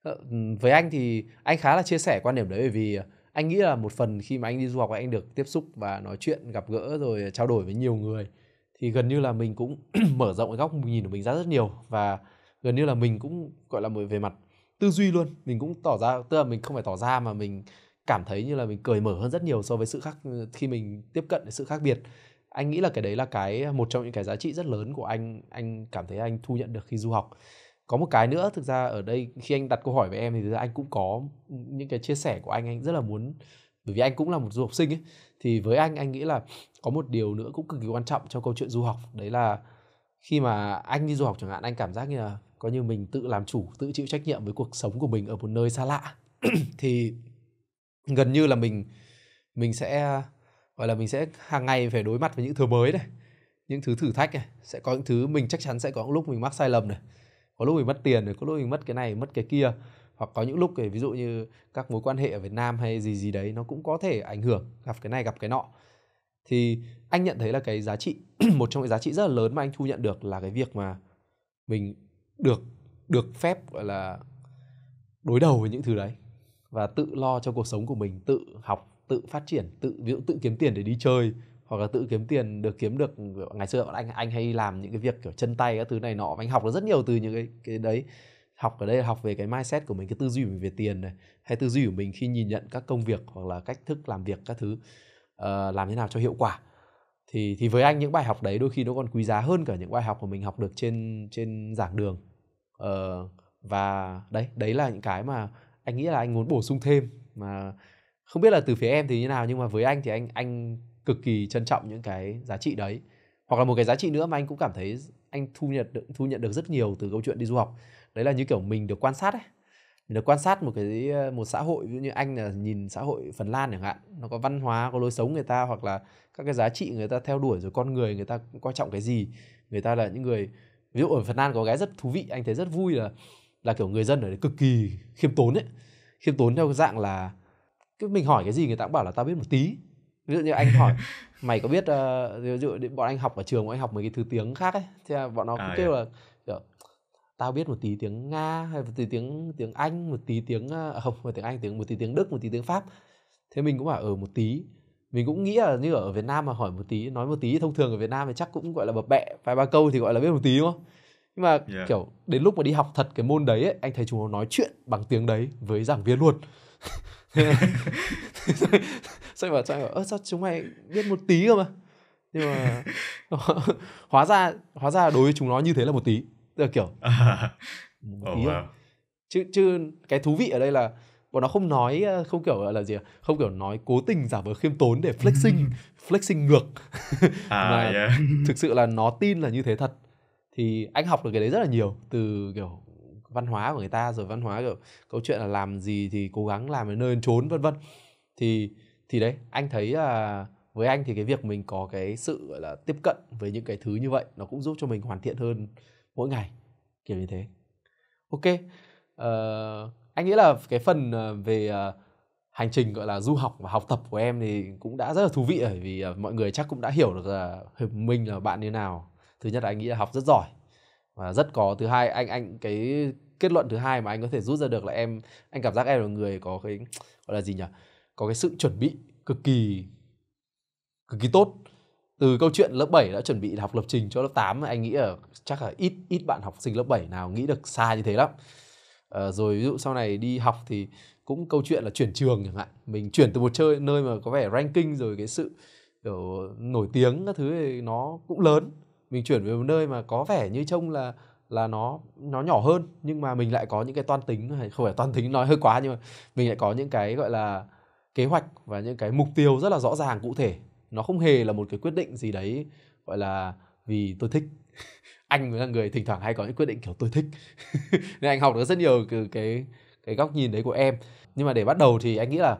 ờ, ừ, với anh thì anh khá là chia sẻ quan điểm đấy bởi vì ờ, anh nghĩ là một phần khi mà anh đi du học anh được tiếp xúc và nói chuyện gặp gỡ rồi trao đổi với nhiều người thì gần như là mình cũng mở rộng cái góc nhìn của mình ra rất nhiều và gần như là mình cũng gọi là về mặt tư duy luôn mình cũng tỏ ra tức là mình không phải tỏ ra mà mình cảm thấy như là mình cởi mở hơn rất nhiều so với sự khác khi mình tiếp cận sự khác biệt anh nghĩ là cái đấy là cái à, một trong những cái giá trị rất lớn của anh anh cảm thấy anh thu nhận được khi du học có một cái nữa thực ra ở đây khi anh đặt câu hỏi với em thì anh cũng có những cái chia sẻ của anh anh rất là muốn bởi vì anh cũng là một du học sinh ấy thì với anh anh nghĩ là có một điều nữa cũng cực kỳ quan trọng trong câu chuyện du học đấy là khi mà anh đi du học chẳng hạn anh cảm giác như là có như mình tự làm chủ tự chịu trách nhiệm với cuộc sống của mình ở một nơi xa lạ thì gần như là mình mình sẽ gọi là mình sẽ hàng ngày phải đối mặt với những thứ mới này những thứ thử thách này sẽ có những thứ mình chắc chắn sẽ có những lúc mình mắc sai lầm này có lúc mình mất tiền này có lúc mình mất cái này mất cái kia hoặc có những lúc để ví dụ như các mối quan hệ ở Việt Nam hay gì gì đấy nó cũng có thể ảnh hưởng gặp cái này gặp cái nọ thì anh nhận thấy là cái giá trị một trong những giá trị rất là lớn mà anh thu nhận được là cái việc mà mình được được phép gọi là đối đầu với những thứ đấy và tự lo cho cuộc sống của mình tự học tự phát triển tự ví dụ tự kiếm tiền để đi chơi hoặc là tự kiếm tiền được kiếm được ngày xưa bọn anh anh hay làm những cái việc kiểu chân tay các thứ này nọ anh học được rất nhiều từ những cái cái đấy học ở đây là học về cái mindset của mình cái tư duy của mình về tiền này hay tư duy của mình khi nhìn nhận các công việc hoặc là cách thức làm việc các thứ uh, làm thế nào cho hiệu quả thì thì với anh những bài học đấy đôi khi nó còn quý giá hơn cả những bài học mà mình học được trên trên giảng đường uh, và đấy đấy là những cái mà anh nghĩ là anh muốn bổ sung thêm mà không biết là từ phía em thì như nào nhưng mà với anh thì anh anh cực kỳ trân trọng những cái giá trị đấy hoặc là một cái giá trị nữa mà anh cũng cảm thấy anh thu nhận được thu nhận được rất nhiều từ câu chuyện đi du học đấy là như kiểu mình được quan sát ấy mình được quan sát một cái ờ, một xã hội ví dụ như anh là nhìn xã hội Phần Lan chẳng hạn nó có văn hóa có lối sống người ta hoặc là các cái giá trị người ta theo đuổi rồi con người người ta coi trọng cái gì người ta là những người ví dụ ở Phần Lan có cái rất thú vị anh thấy rất vui là là kiểu người dân ở đấy cực kỳ khiêm tốn ấy khiêm tốn theo cái dạng là cái mình hỏi cái gì người ta cũng bảo là tao biết một tí ví dụ như anh hỏi mày có biết uh, ví dụ bọn anh học ở trường bọn anh học mấy cái thứ tiếng khác ấy thì bọn nó cũng à, kêu yeah. là kiểu, tao biết một tí tiếng nga hay một tí tiếng tiếng anh một tí tiếng uh, không một tiếng anh tiếng một tí tiếng đức một tí tiếng pháp thế mình cũng bảo ở ừ, một tí mình cũng nghĩ là như ở Việt Nam mà hỏi một tí nói một tí thông thường ở Việt Nam thì chắc cũng gọi là bập bẹ vài ba câu thì gọi là biết một tí đúng không nhưng mà yeah. kiểu đến lúc mà đi học thật cái môn đấy ấy, anh thấy chúng nó nói chuyện bằng tiếng đấy với giảng viên luôn sao vào sao vào. ơ sao chúng mày biết một tí cơ mà nhưng mà hóa ra hóa ra đối với chúng nó như thế là một tí là kiểu một tí oh, chứ chứ cái thú vị ở đây là bọn nó không nói không kiểu là gì không kiểu nói cố tình giả vờ khiêm tốn để flexing flexing ngược à, mà yeah. thực sự là nó tin là như thế thật thì anh học được cái đấy rất là nhiều từ kiểu văn hóa của người ta rồi văn hóa kiểu câu chuyện là làm gì thì cố gắng làm ở nơi trốn vân vân thì thì đấy anh thấy là với anh thì cái việc mình có cái sự gọi là tiếp cận với những cái thứ như vậy nó cũng giúp cho mình hoàn thiện hơn mỗi ngày kiểu như thế ok uh, anh nghĩ là cái phần ờ, về ờ, hành trình gọi là du học và học tập của em thì cũng đã rất là thú vị bởi vì mọi người chắc cũng đã hiểu được là mình là bạn như nào thứ nhất là anh nghĩ là học rất giỏi và rất có thứ hai anh anh cái kết luận thứ hai mà anh có thể rút ra được là em anh cảm giác em là người có cái gọi là gì nhỉ có cái sự chuẩn bị cực kỳ cực kỳ tốt từ câu chuyện lớp 7 đã chuẩn bị học lập trình cho lớp 8 anh nghĩ là chắc là ít ít bạn học sinh lớp 7 nào nghĩ được xa như thế lắm à, rồi ví dụ sau này đi học thì cũng câu chuyện là chuyển trường chẳng hạn mình chuyển từ một chơi nơi mà có vẻ ranking rồi cái sự kiểu nổi tiếng các thứ thì nó cũng lớn mình chuyển về một nơi mà có vẻ như trông là là nó nó nhỏ hơn nhưng mà mình lại có những cái toan tính hay không phải toan tính nói hơi quá nhưng mà mình lại có những cái gọi là kế hoạch và những cái mục tiêu rất là rõ ràng cụ thể nó không hề là một cái quyết định gì đấy gọi là vì tôi thích anh là người thỉnh thoảng hay có những quyết định kiểu tôi thích nên anh học được rất nhiều từ cái cái góc nhìn đấy của em nhưng mà để bắt đầu thì anh nghĩ là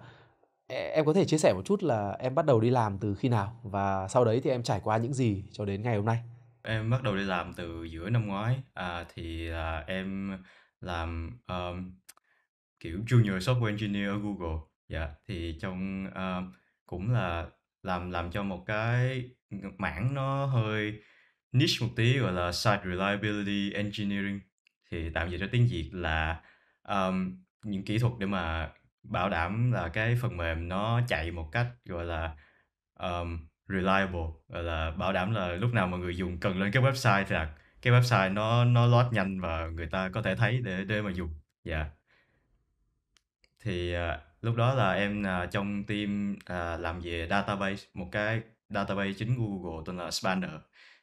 e, em có thể chia sẻ một chút là em bắt đầu đi làm từ khi nào và sau đấy thì em trải qua những gì cho đến ngày hôm nay Em bắt đầu đi làm từ giữa năm ngoái, à, thì là em làm, ờm, kiểu, Junior Software Engineer ở Google. Dạ, thì trong, ờ, cũng là làm làm cho một cái, mảng nó hơi niche một tí, gọi là Site Reliability Engineering, thì tạm dịch cho tiếng Việt là, ờm, những kỹ thuật để mà bảo đảm là cái phần mềm nó chạy một cách, gọi là, ờm reliable là bảo đảm là lúc nào mà người dùng cần lên cái website thì là cái website nó nó load nhanh và người ta có thể thấy để để mà dùng dạ yeah. thì uh, lúc đó là em uh, trong team uh, làm về database một cái database chính Google tên là Spanner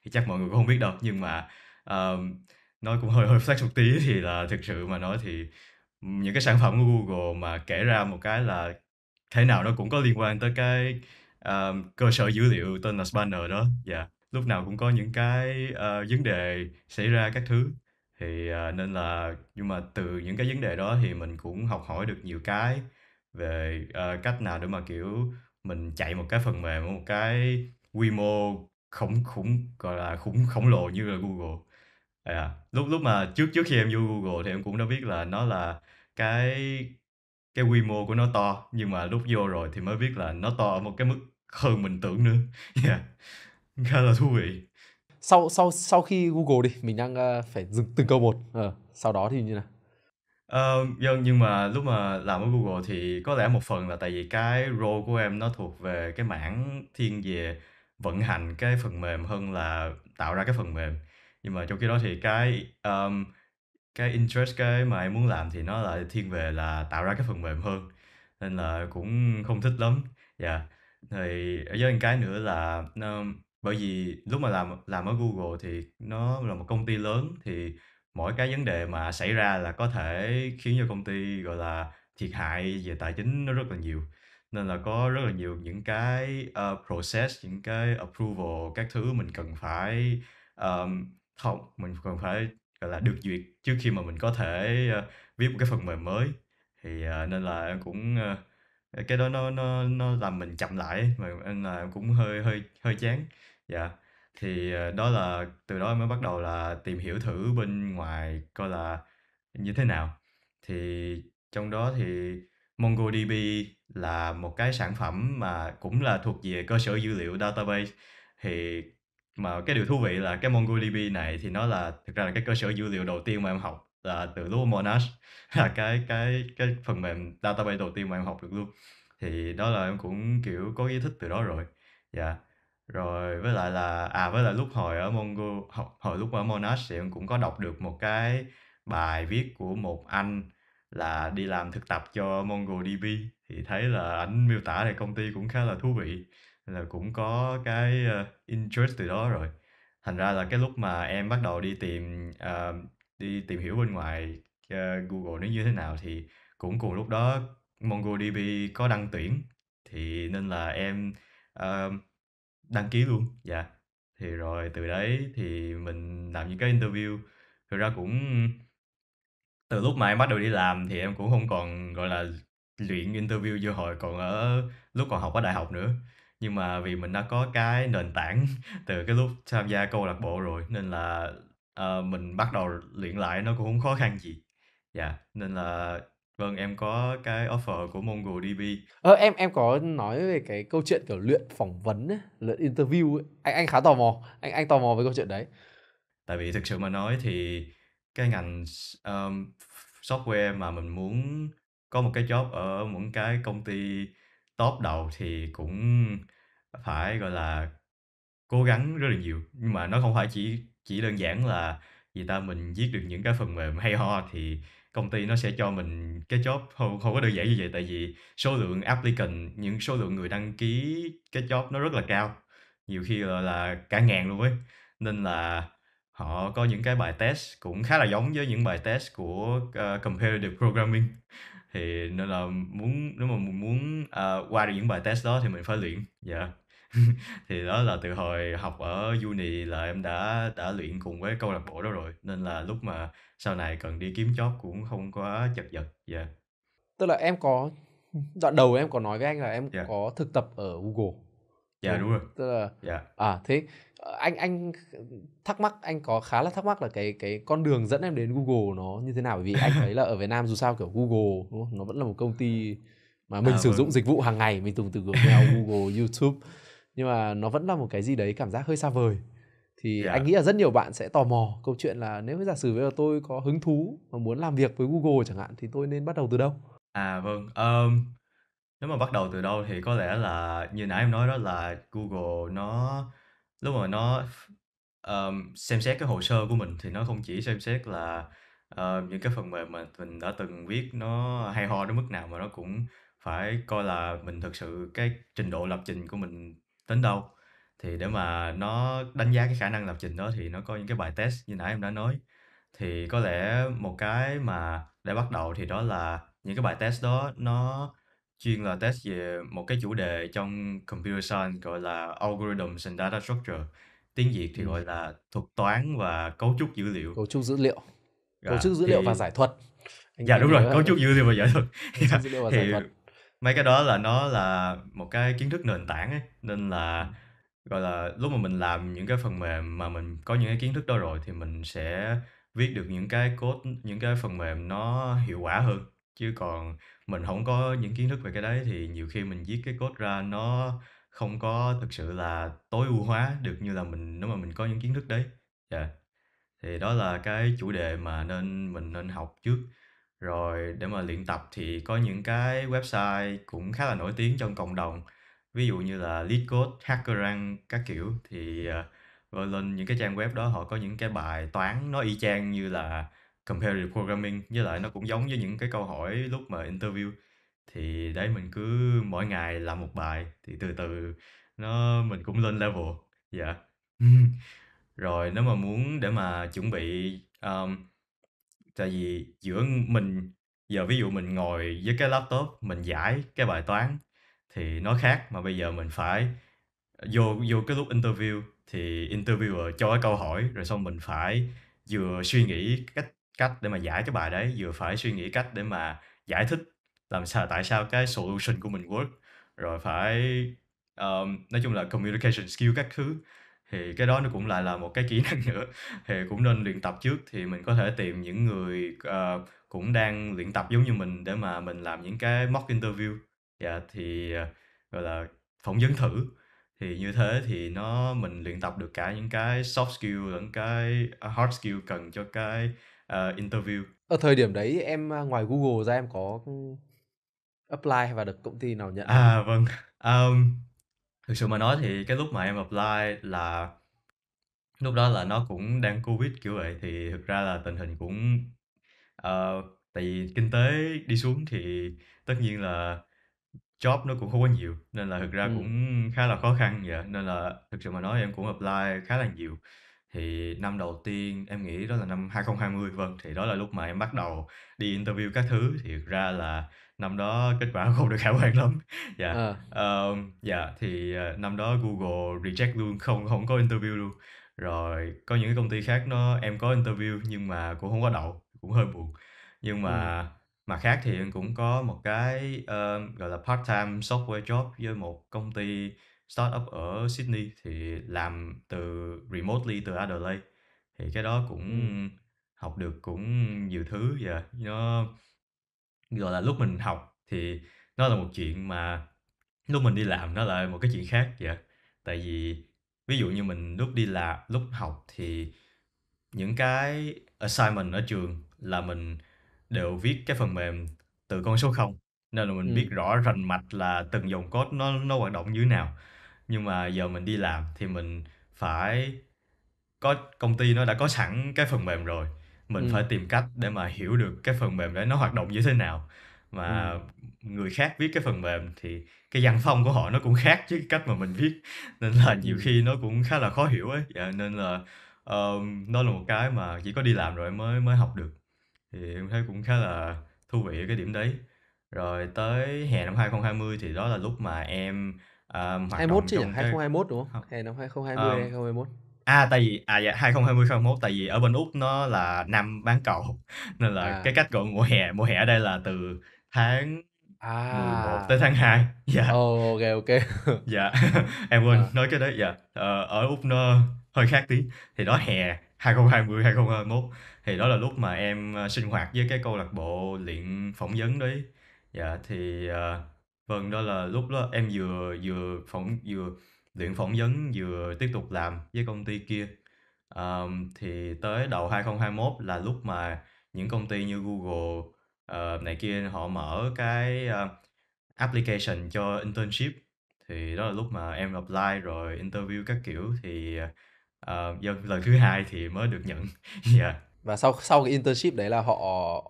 thì chắc mọi người cũng không biết đâu nhưng mà um, nói cũng hơi hơi flex một tí thì là thực sự mà nói thì những cái sản phẩm của Google mà kể ra một cái là thế nào nó cũng có liên quan tới cái um, cơ sở dữ liệu tên là Spanner đó dạ yeah. lúc nào cũng có những cái uh, vấn đề xảy ra các thứ thì uh, nên là nhưng mà từ những cái vấn đề đó thì mình cũng học hỏi được nhiều cái về uh, cách nào để mà kiểu mình chạy một cái phần mềm một cái quy mô khủng khủng gọi là khủng khổng lồ như là Google à, lúc lúc mà trước trước khi em vô Google thì em cũng đã biết là nó là cái cái quy mô của nó to nhưng mà lúc vô rồi thì mới biết là nó to ở một cái mức hơn mình tưởng nữa yeah. khá là thú vị sau sau sau khi Google đi mình đang uh, phải dừng từng câu một ờ, sau đó thì như nào Uh, ờ, nhưng, vâng, nhưng mà lúc mà làm ở Google thì có lẽ một phần là tại vì cái role của em nó thuộc về cái mảng thiên về vận hành cái phần mềm hơn là tạo ra cái phần mềm nhưng mà trong khi đó thì cái um, cái interest cái mà em muốn làm thì nó lại thiên về là tạo ra cái phần mềm hơn nên là cũng không thích lắm dạ thì ở với một cái nữa là nó- ờ, bởi vì lúc mà làm làm ở Google thì nó là một công ty lớn thì mỗi cái vấn đề mà xảy ra là có thể khiến cho công ty gọi là thiệt hại về tài chính nó rất là nhiều nên là có rất là nhiều những cái ờ, process những cái approval các thứ mình cần phải um, ờ, thông mình cần phải gọi là, được duyệt trước khi mà mình có thể, ơ, ờ, viết một cái phần mềm mới. Thì, ờ, nên là em cũng, ơ, ờ, cái đó nó nó nó làm mình chậm lại mà nên là em cũng hơi hơi hơi chán. Dạ, thì, ờ, đó là từ đó em mới bắt đầu là tìm hiểu thử bên ngoài coi là như thế nào. Thì trong đó thì MongoDB là một cái sản phẩm mà cũng là thuộc về cơ sở dữ liệu database, thì mà cái điều thú vị là cái MongoDB này thì nó là thực ra là cái cơ sở dữ liệu đầu tiên mà em học là từ lúc Monash là cái cái cái phần mềm database đầu tiên mà em học được luôn thì đó là em cũng kiểu có ý thích từ đó rồi dạ yeah. rồi với lại là à với lại lúc hồi ở Mongo học hồi lúc ở Monash thì em cũng có đọc được một cái bài viết của một anh là đi làm thực tập cho MongoDB thì thấy là ảnh miêu tả thì công ty cũng khá là thú vị là cũng có cái, ơ, ờ, interest từ đó rồi. Thành ra là cái lúc mà em bắt đầu đi tìm, ờ, đi tìm hiểu bên ngoài, ơ, ờ, Google nó như thế nào thì cũng cùng lúc đó MongoDB có đăng tuyển, thì nên là em, ờ, đăng ký luôn, dạ. Thì rồi từ đấy thì mình làm những cái interview, thực ra cũng từ lúc mà em bắt đầu đi làm thì em cũng không còn, gọi là, luyện interview như hồi còn ở lúc còn học ở đại học nữa. Nhưng mà vì mình đã có cái nền tảng từ cái lúc tham gia câu lạc bộ rồi nên là, ờ, mình bắt đầu luyện lại nó cũng không khó khăn gì. Dạ, nên là vâng, em có cái offer của MongoDB. Ơ, em em có nói về cái câu chuyện, kiểu, luyện phỏng vấn á, luyện interview ấy, anh anh khá tò mò, anh anh tò mò về câu chuyện đấy. Tại vì thực sự mà nói thì cái ngành s software mà mình muốn có một cái job ở những cái công ty top đầu thì cũng phải, gọi là, cố gắng rất là nhiều, nhưng mà nó không phải chỉ chỉ đơn giản là vì ta, mình viết được những cái phần mềm hay ho thì công ty nó sẽ cho mình cái job không không có đơn giản như vậy, tại vì số lượng applicant, những số lượng người đăng ký cái job nó rất là cao, nhiều khi, gọi là, cả ngàn luôn ấy. Nên là họ có những cái bài test cũng khá là giống với những bài test của, ờ, competitive programming thì nên là muốn nếu mà muốn uh, qua được những bài test đó thì mình phải luyện dạ yeah. thì đó là từ hồi học ở uni là em đã đã luyện cùng với câu lạc bộ đó rồi nên là lúc mà sau này cần đi kiếm job cũng không quá chật vật dạ yeah. tức là em có đoạn đầu em có nói với anh là em yeah. Dạ. có thực tập ở Google dạ đúng rồi tức là dạ. à thế ờ, anh anh thắc mắc anh có khá là thắc mắc là cái cái con đường dẫn em đến Google nó như thế nào bởi vì anh thấy là ở Việt Nam dù sao kiểu Google đúng không? nó vẫn là một công ty mà mình à, sử vâng. dụng dịch vụ hàng ngày mình dùng từ Gmail, Google, YouTube nhưng mà nó vẫn là một cái gì đấy cảm giác hơi xa vời thì yeah. Dạ. anh nghĩ là rất nhiều bạn sẽ tò mò câu chuyện là nếu giả sử bây giờ tôi có hứng thú mà muốn làm việc với Google chẳng hạn thì tôi nên bắt đầu từ đâu? À vâng, um, nếu mà bắt đầu từ đâu thì có lẽ là như nãy em nói đó là Google nó lúc mà nó ph xem xét cái hồ sơ của mình thì nó không chỉ xem xét là, ờ, những cái phần mềm mà mình đã từng viết nó hay ho đến mức nào, mà nó cũng phải coi là mình thực sự cái trình độ lập trình của mình đến đâu. Thì để mà nó đánh giá cái khả năng lập trình đó thì nó có những cái bài test như nãy em đã nói. Thì có lẽ một cái mà để bắt đầu thì đó là những cái bài test đó nó chuyên là ờ, test về một cái chủ đề trong computer science gọi là algorithms and data structure. Tiếng Việt thì Ừ. gọi là thuật toán và cấu trúc dữ liệu. Cấu trúc dữ liệu, cấu dạ, trúc dạ, dữ liệu và giải thuật. dạ đúng rồi, cấu trúc dữ liệu và giải thuật. thì mấy cái đó là nó là một cái kiến thức nền tảng ấy, nên là gọi là lúc mà mình làm những cái phần mềm mà mình có những cái kiến thức đó rồi thì mình sẽ viết được những cái code, những cái phần mềm nó hiệu quả hơn. Chứ còn mình không có những kiến thức về cái đấy thì nhiều khi mình viết cái code ra nó không có thực sự là tối ưu hóa được như là mình nếu mà mình có những kiến thức đấy. Dạ. Thì đó là cái chủ đề mà nên mình nên học trước, rồi để mà luyện tập thì có những cái website cũng khá là nổi tiếng trong cộng đồng, ví dụ như là LeetCode, HackerRank các kiểu thì, ờ, lên những cái trang web đó họ có những cái bài toán nó y chang như là comparative programming với lại nó cũng giống với những cái câu hỏi lúc mà interview thì đấy mình cứ mỗi ngày làm một bài thì từ từ nó mình cũng lên level dạ rồi nếu mà muốn để mà chuẩn bị um, tại vì giữa mình giờ ví dụ mình ngồi với cái laptop mình giải cái bài toán thì nó khác mà bây giờ mình phải vô vô cái lúc interview thì interviewer cho cái câu hỏi rồi xong mình phải vừa suy nghĩ cách cách để mà giải cái bài đấy, vừa phải suy nghĩ cách để mà giải thích làm sao tại sao cái solution của mình work, rồi phải um, nói chung là communication skill các thứ thì cái đó nó cũng lại là một cái kỹ năng nữa thì cũng nên luyện tập trước thì mình có thể tìm những người uh, cũng đang luyện tập giống như mình để mà mình làm những cái mock interview dạ yeah, thì uh, gọi là phỏng vấn thử thì như thế thì nó mình luyện tập được cả những cái soft skill lẫn cái hard skill cần cho cái uh, interview ở thời điểm đấy em à, ngoài Google ra em có ừ, apply và được công ty nào nhận à vâng um, thực sự mà nói thì cái lúc mà em apply là lúc đó là nó cũng đang covid kiểu vậy thì thực ra là tình hình cũng uh, tại vì kinh tế đi xuống thì tất nhiên là job nó cũng không có nhiều nên là thực ra ừ. cũng khá là khó khăn vậy nên là thực sự mà nói em cũng apply khá là nhiều thì năm đầu tiên em nghĩ đó là năm 2020, vâng, thì đó là lúc mà em bắt đầu đi interview các thứ, thì thực ra là năm đó kết quả không được khả quan lắm. Dạ. Ờ. Ờm, dạ thì ờ, năm đó Google reject luôn, không không có interview luôn. Rồi có những cái công ty khác nó em có interview nhưng mà cũng không có đậu, cũng hơi buồn. Nhưng Ừ. mà khác thì em cũng có một cái ờ, gọi là part time software job với một công ty startup ở Sydney thì làm từ remotely từ Adelaide thì cái đó cũng ừ. học được cũng nhiều thứ và nó gọi là lúc mình học thì nó là một chuyện mà lúc mình đi làm nó là một cái chuyện khác vậy tại vì ví dụ như mình lúc đi làm lúc học thì những cái assignment ở trường là mình đều viết cái phần mềm từ con số 0 nên là mình ừ. biết rõ rành mạch là từng dòng code nó nó hoạt động như thế nào nhưng mà giờ mình đi làm thì mình phải có công ty nó đã có sẵn cái phần mềm rồi mình ừ. phải tìm cách để mà hiểu được cái phần mềm đấy nó hoạt động như thế nào mà ừ. người khác viết cái phần mềm thì cái văn phong của họ nó cũng khác chứ cách mà mình viết nên là nhiều ừ. khi nó cũng khá là khó hiểu ấy dạ, nên là um, uh, là một cái mà chỉ có đi làm rồi mới mới học được thì em thấy cũng khá là thú vị ở cái điểm đấy rồi tới hè năm 2020 thì đó là lúc mà em uh, ờ, 21 chứ nhỉ? 2021 đúng không? hè năm 2020 um, 2021? À tại vì à dạ 2020 2021 tại vì ở bên Úc nó là năm bán cầu nên là à. cái cách gọi mùa hè mùa hè ở đây là từ tháng à. 11 tới tháng 2 dạ yeah. oh, ok ok dạ em quên à. nói cái đấy dạ yeah. ờ, ở úc nó hơi khác tí thì đó hè 2020 2021 thì đó là lúc mà em ờ, sinh hoạt với cái câu lạc bộ luyện phỏng vấn đấy dạ yeah, thì uh, Vâng, đó là lúc đó em vừa vừa phỏng vừa luyện phỏng vấn, vừa tiếp tục làm với công ty kia. Ờm, thì tới đầu 2021 là lúc mà những công ty như Google, ờ, này kia họ mở cái, a, ờ, application cho internship, thì đó là lúc mà em apply rồi interview các kiểu thì, ờ, do vâng, lần thứ hai thì mới được nhận. Yeah. Dạ. Và sau sau cái internship đấy là họ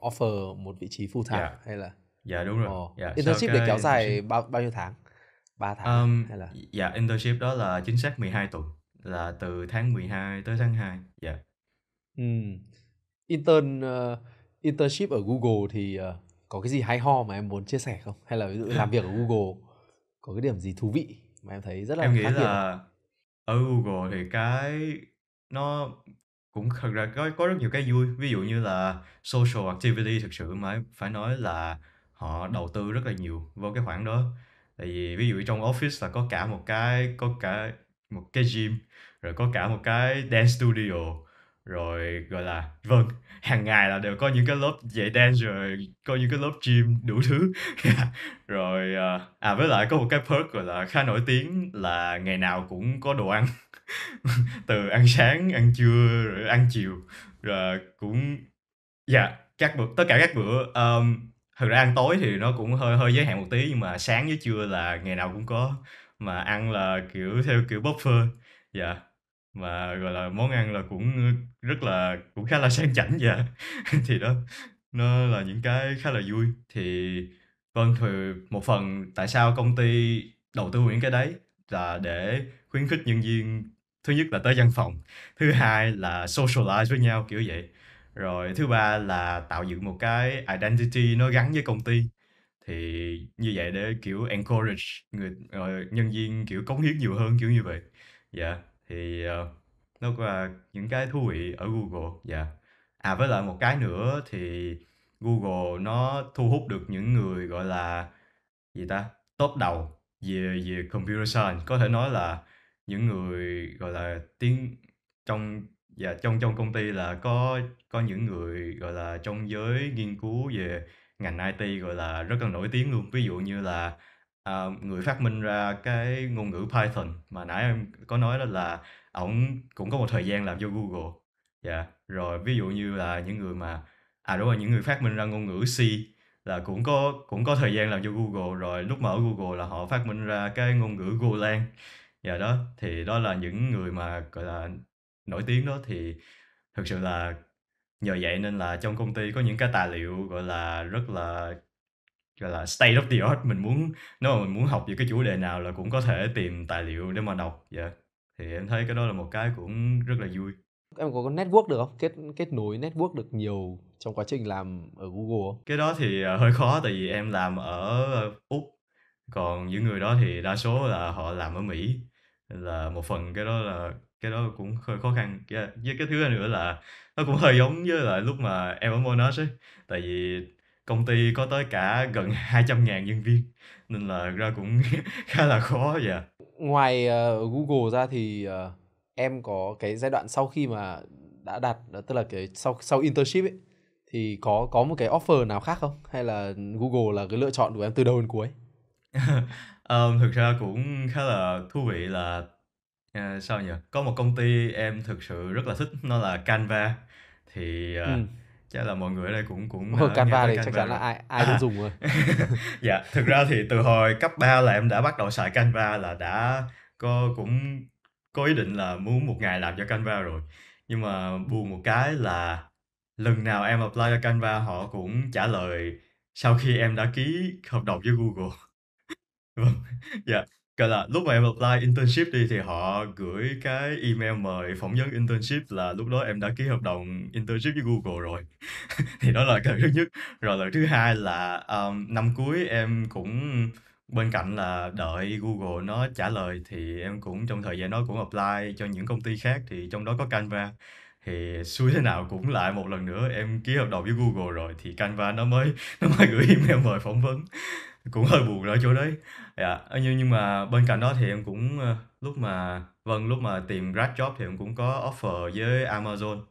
offer một vị trí full-time Dạ. hay là dạ đúng rồi oh. dạ, internship được kéo dài bao bao nhiêu tháng 3 tháng um, hay là dạ internship đó là chính xác 12 tuần là từ tháng 12 tới tháng 2 dạ ừ. intern uh, internship ở Google thì uh, có cái gì hay ho mà em muốn chia sẻ không hay là ví dụ làm việc ở Google có cái điểm gì thú vị mà em thấy rất là em nghĩ là ở Google thì cái nó cũng thật ra có có rất nhiều cái vui ví dụ như là social activity thực sự mà phải nói là họ đầu tư rất là nhiều vào cái khoản đó tại vì ví dụ trong office là có cả một cái có cả một cái gym rồi có cả một cái dance studio rồi gọi là vâng hàng ngày là đều có những cái lớp dạy dance rồi có những cái lớp gym đủ thứ rồi à, à với lại có một cái perk gọi là khá nổi tiếng là ngày nào cũng có đồ ăn từ ăn sáng ăn trưa rồi ăn chiều rồi cũng dạ yeah, các bữa tất cả các bữa um, thật ra ăn tối thì nó cũng hơi hơi giới hạn một tí nhưng mà sáng với trưa là ngày nào cũng có, mà ăn là, kiểu, theo kiểu buffer, Dạ, mà, gọi là, món ăn là cũng, rất là cũng khá là sang chảnh, dạ. Thì đó, nó là những cái khá là vui. Thì vâng, thì một phần tại sao công ty đầu tư những cái đấy là để khuyến khích nhân viên thứ nhất là tới văn phòng, thứ hai là socialize với nhau, kiểu vậy rồi thứ ba là tạo dựng một cái identity nó gắn với công ty thì như vậy để kiểu encourage người rồi nhân viên kiểu cống hiến nhiều hơn kiểu như vậy dạ thì uh, nó là những cái thú vị ở Google dạ à với lại một cái nữa thì Google nó thu hút được những người gọi là gì ta top đầu về về computer science có thể nói là những người gọi là tiếng trong Dạ, trong trong công ty là có có những người, gọi là, trong giới nghiên cứu về ngành IT, gọi là, rất là nổi tiếng luôn. Ví dụ như là, à, người phát minh ra cái ngôn ngữ Python mà nãy em có nói là là ổng cũng có một thời gian làm cho Google. Dạ, rồi ví dụ như là những người mà à, đúng rồi, những người phát minh ra ngôn ngữ C là cũng có cũng có thời gian làm cho Google, rồi lúc mà ở Google là họ phát minh ra cái ngôn ngữ Golang. Dạ, đó, thì đó là những người mà, gọi là nổi tiếng đó thì thực sự là nhờ vậy nên là trong công ty có những cái tài liệu gọi là rất là gọi là stay of the art mình muốn nếu mà mình muốn học về cái chủ đề nào là cũng có thể tìm tài liệu để mà đọc dạ yeah. thì em thấy cái đó là một cái cũng rất là vui em có network được không kết kết nối network được nhiều trong quá trình làm ở Google cái đó thì ờ, hơi khó tại vì em làm ở úc còn những người đó thì đa số là họ làm ở mỹ là một phần cái đó là cái đó cũng hơi khó khăn với cái thứ nữa là nó cũng hơi giống với lại lúc mà em ở Monash ấy tại vì công ty có tới cả gần 200.000 nhân viên nên là ra cũng khá là khó vậy yeah. À. ngoài uh, Google ra thì uh, em có cái giai đoạn sau khi mà đã đạt tức là cái sau sau internship ấy thì có có một cái offer nào khác không hay là Google là cái lựa chọn của em từ đầu đến cuối um, thực ra cũng khá là thú vị là À, sao nhỉ? Có một công ty em thực sự rất là thích nó là Canva. Thì à, ờ, Ừm. chắc là mọi người ở đây cũng cũng Ờ, à, Canva tới thì chắc chắn là ai ai cũng À, dùng rồi. dạ, thực ra thì từ hồi cấp 3 là em đã bắt đầu xài Canva là đã có cũng có ý định là muốn một ngày làm cho Canva rồi. Nhưng mà buồn một cái là lần nào em apply cho Canva họ cũng trả lời sau khi em đã ký hợp đồng với Google. Vâng, dạ gọi là lúc mà em apply internship đi thì họ gửi cái email mời phỏng vấn internship là lúc đó em đã ký hợp đồng internship với Google rồi thì đó là cái thứ nhất rồi lời thứ hai là um, năm cuối em cũng bên cạnh là đợi Google nó trả lời thì em cũng trong thời gian đó cũng apply cho những công ty khác thì trong đó có Canva thì xui thế nào cũng lại một lần nữa em ký hợp đồng với Google rồi thì Canva nó mới nó mới gửi email mời phỏng vấn cũng hơi buồn ở chỗ đấy. Dạ, nhưng nhưng mà bên cạnh đó thì em cũng, ơ, lúc mà vâng, lúc mà tìm grad job thì em cũng có offer với Amazon.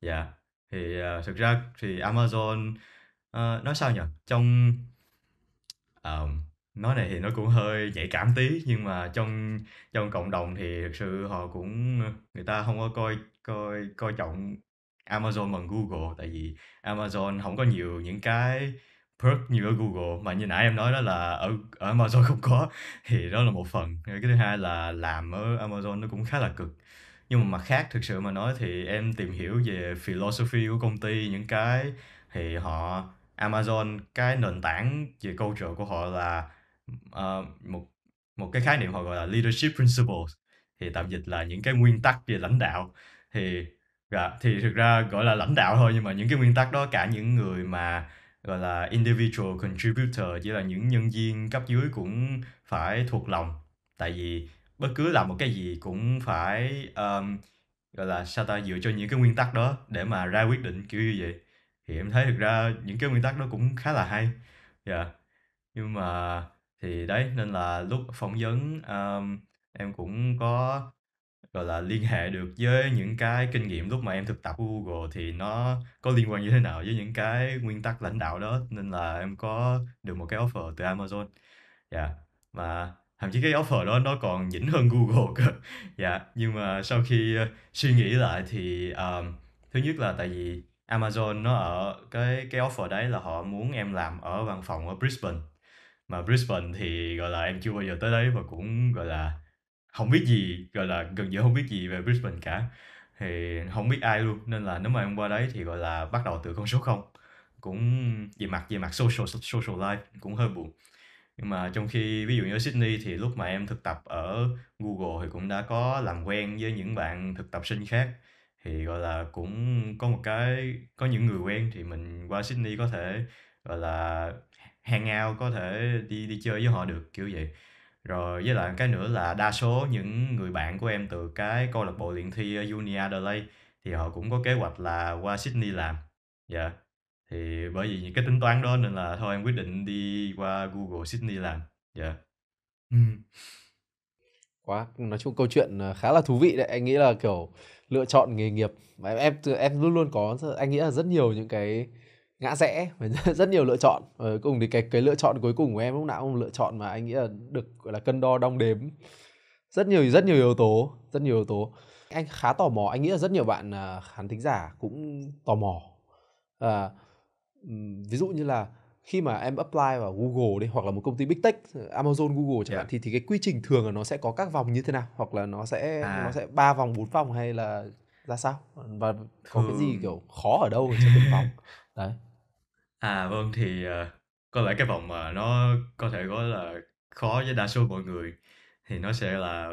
Dạ, thì, ờ, thực ra thì Amazon, ơ, nói sao nhỉ? Trong ờm, nói này thì nó cũng hơi nhạy cảm tí, nhưng mà trong trong cộng đồng thì thực sự họ cũng, người ta không có coi coi coi trọng Amazon bằng Google, tại vì Amazon không có nhiều những cái perk như ở Google mà như nãy em nói đó là ở ở Amazon không có thì đó là một phần cái thứ hai là làm ở Amazon nó cũng khá là cực nhưng mà mặt khác thực sự mà nói thì em tìm hiểu về philosophy của công ty những cái thì họ Amazon cái nền tảng về culture của họ là uh, một một cái khái niệm họ gọi là leadership principles thì tạm dịch là những cái nguyên tắc về lãnh đạo thì dạ, thì thực ra gọi là lãnh đạo thôi nhưng mà những cái nguyên tắc đó cả những người mà gọi là individual contributor chỉ là những nhân viên cấp dưới cũng phải thuộc lòng tại vì bất cứ làm một cái gì cũng phải um, gọi là sao ta dựa cho những cái nguyên tắc đó để mà ra quyết định kiểu như vậy thì em thấy thực ra những cái nguyên tắc đó cũng khá là hay yeah. Dạ. nhưng mà thì đấy nên là lúc phỏng vấn um, em cũng có gọi là liên hệ được với những cái kinh nghiệm lúc mà em thực tập Google thì nó có liên quan như thế nào với những cái nguyên tắc lãnh đạo đó nên là em có được một cái offer từ Amazon dạ yeah. và thậm chí cái offer đó nó còn dĩnh hơn Google cơ dạ yeah. nhưng mà sau khi ờ, suy nghĩ lại thì um, thứ nhất là tại vì Amazon nó ở cái cái offer đấy là họ muốn em làm ở văn phòng ở Brisbane mà Brisbane thì gọi là em chưa bao giờ tới đấy và cũng gọi là không biết gì gọi là gần như không biết gì về Brisbane cả thì không biết ai luôn nên là nếu mà em qua đấy thì gọi là bắt đầu từ con số không cũng về mặt về mặt social social life cũng hơi buồn nhưng mà trong khi ví dụ như ở Sydney thì lúc mà em thực tập ở Google thì cũng đã có làm quen với những bạn thực tập sinh khác thì gọi là cũng có một cái có những người quen thì mình qua Sydney có thể gọi là hang out có thể đi đi chơi với họ được kiểu vậy rồi với lại cái nữa là đa số những người bạn của em từ cái câu lạc bộ luyện thi ờ, Uni Adelaide thì họ cũng có kế hoạch là qua Sydney làm. Dạ. Thì bởi vì những cái tính toán đó nên là thôi em quyết định đi qua Google Sydney làm. Dạ. Ừm. Quá, nói chung câu chuyện ờ, khá là thú vị đấy. Anh nghĩ là kiểu lựa chọn nghề nghiệp mà em em em luôn luôn có anh nghĩ là rất nhiều những cái ngã rẽ và rất nhiều lựa chọn và ờ, cùng thì cái cái lựa chọn cuối cùng của em lúc nào cũng lựa chọn mà anh nghĩ là được gọi là cân đo đong đếm rất nhiều rất nhiều yếu tố rất nhiều yếu tố anh khá tò mò anh nghĩ là rất nhiều bạn à, khán thính giả cũng tò mò à, ví dụ như là khi mà em apply vào Google đi hoặc là một công ty big tech Amazon Google chẳng hạn yeah. Dạ. thì thì cái quy trình thường là nó sẽ có các vòng như thế nào hoặc là nó sẽ à. nó sẽ ba vòng bốn vòng hay là ra sao và có ừ. cái gì kiểu khó ở đâu trong từng vòng đấy À, vâng, thì, ờ, có lẽ cái vòng mà nó có thể gọi là khó với đa số mọi người thì nó sẽ là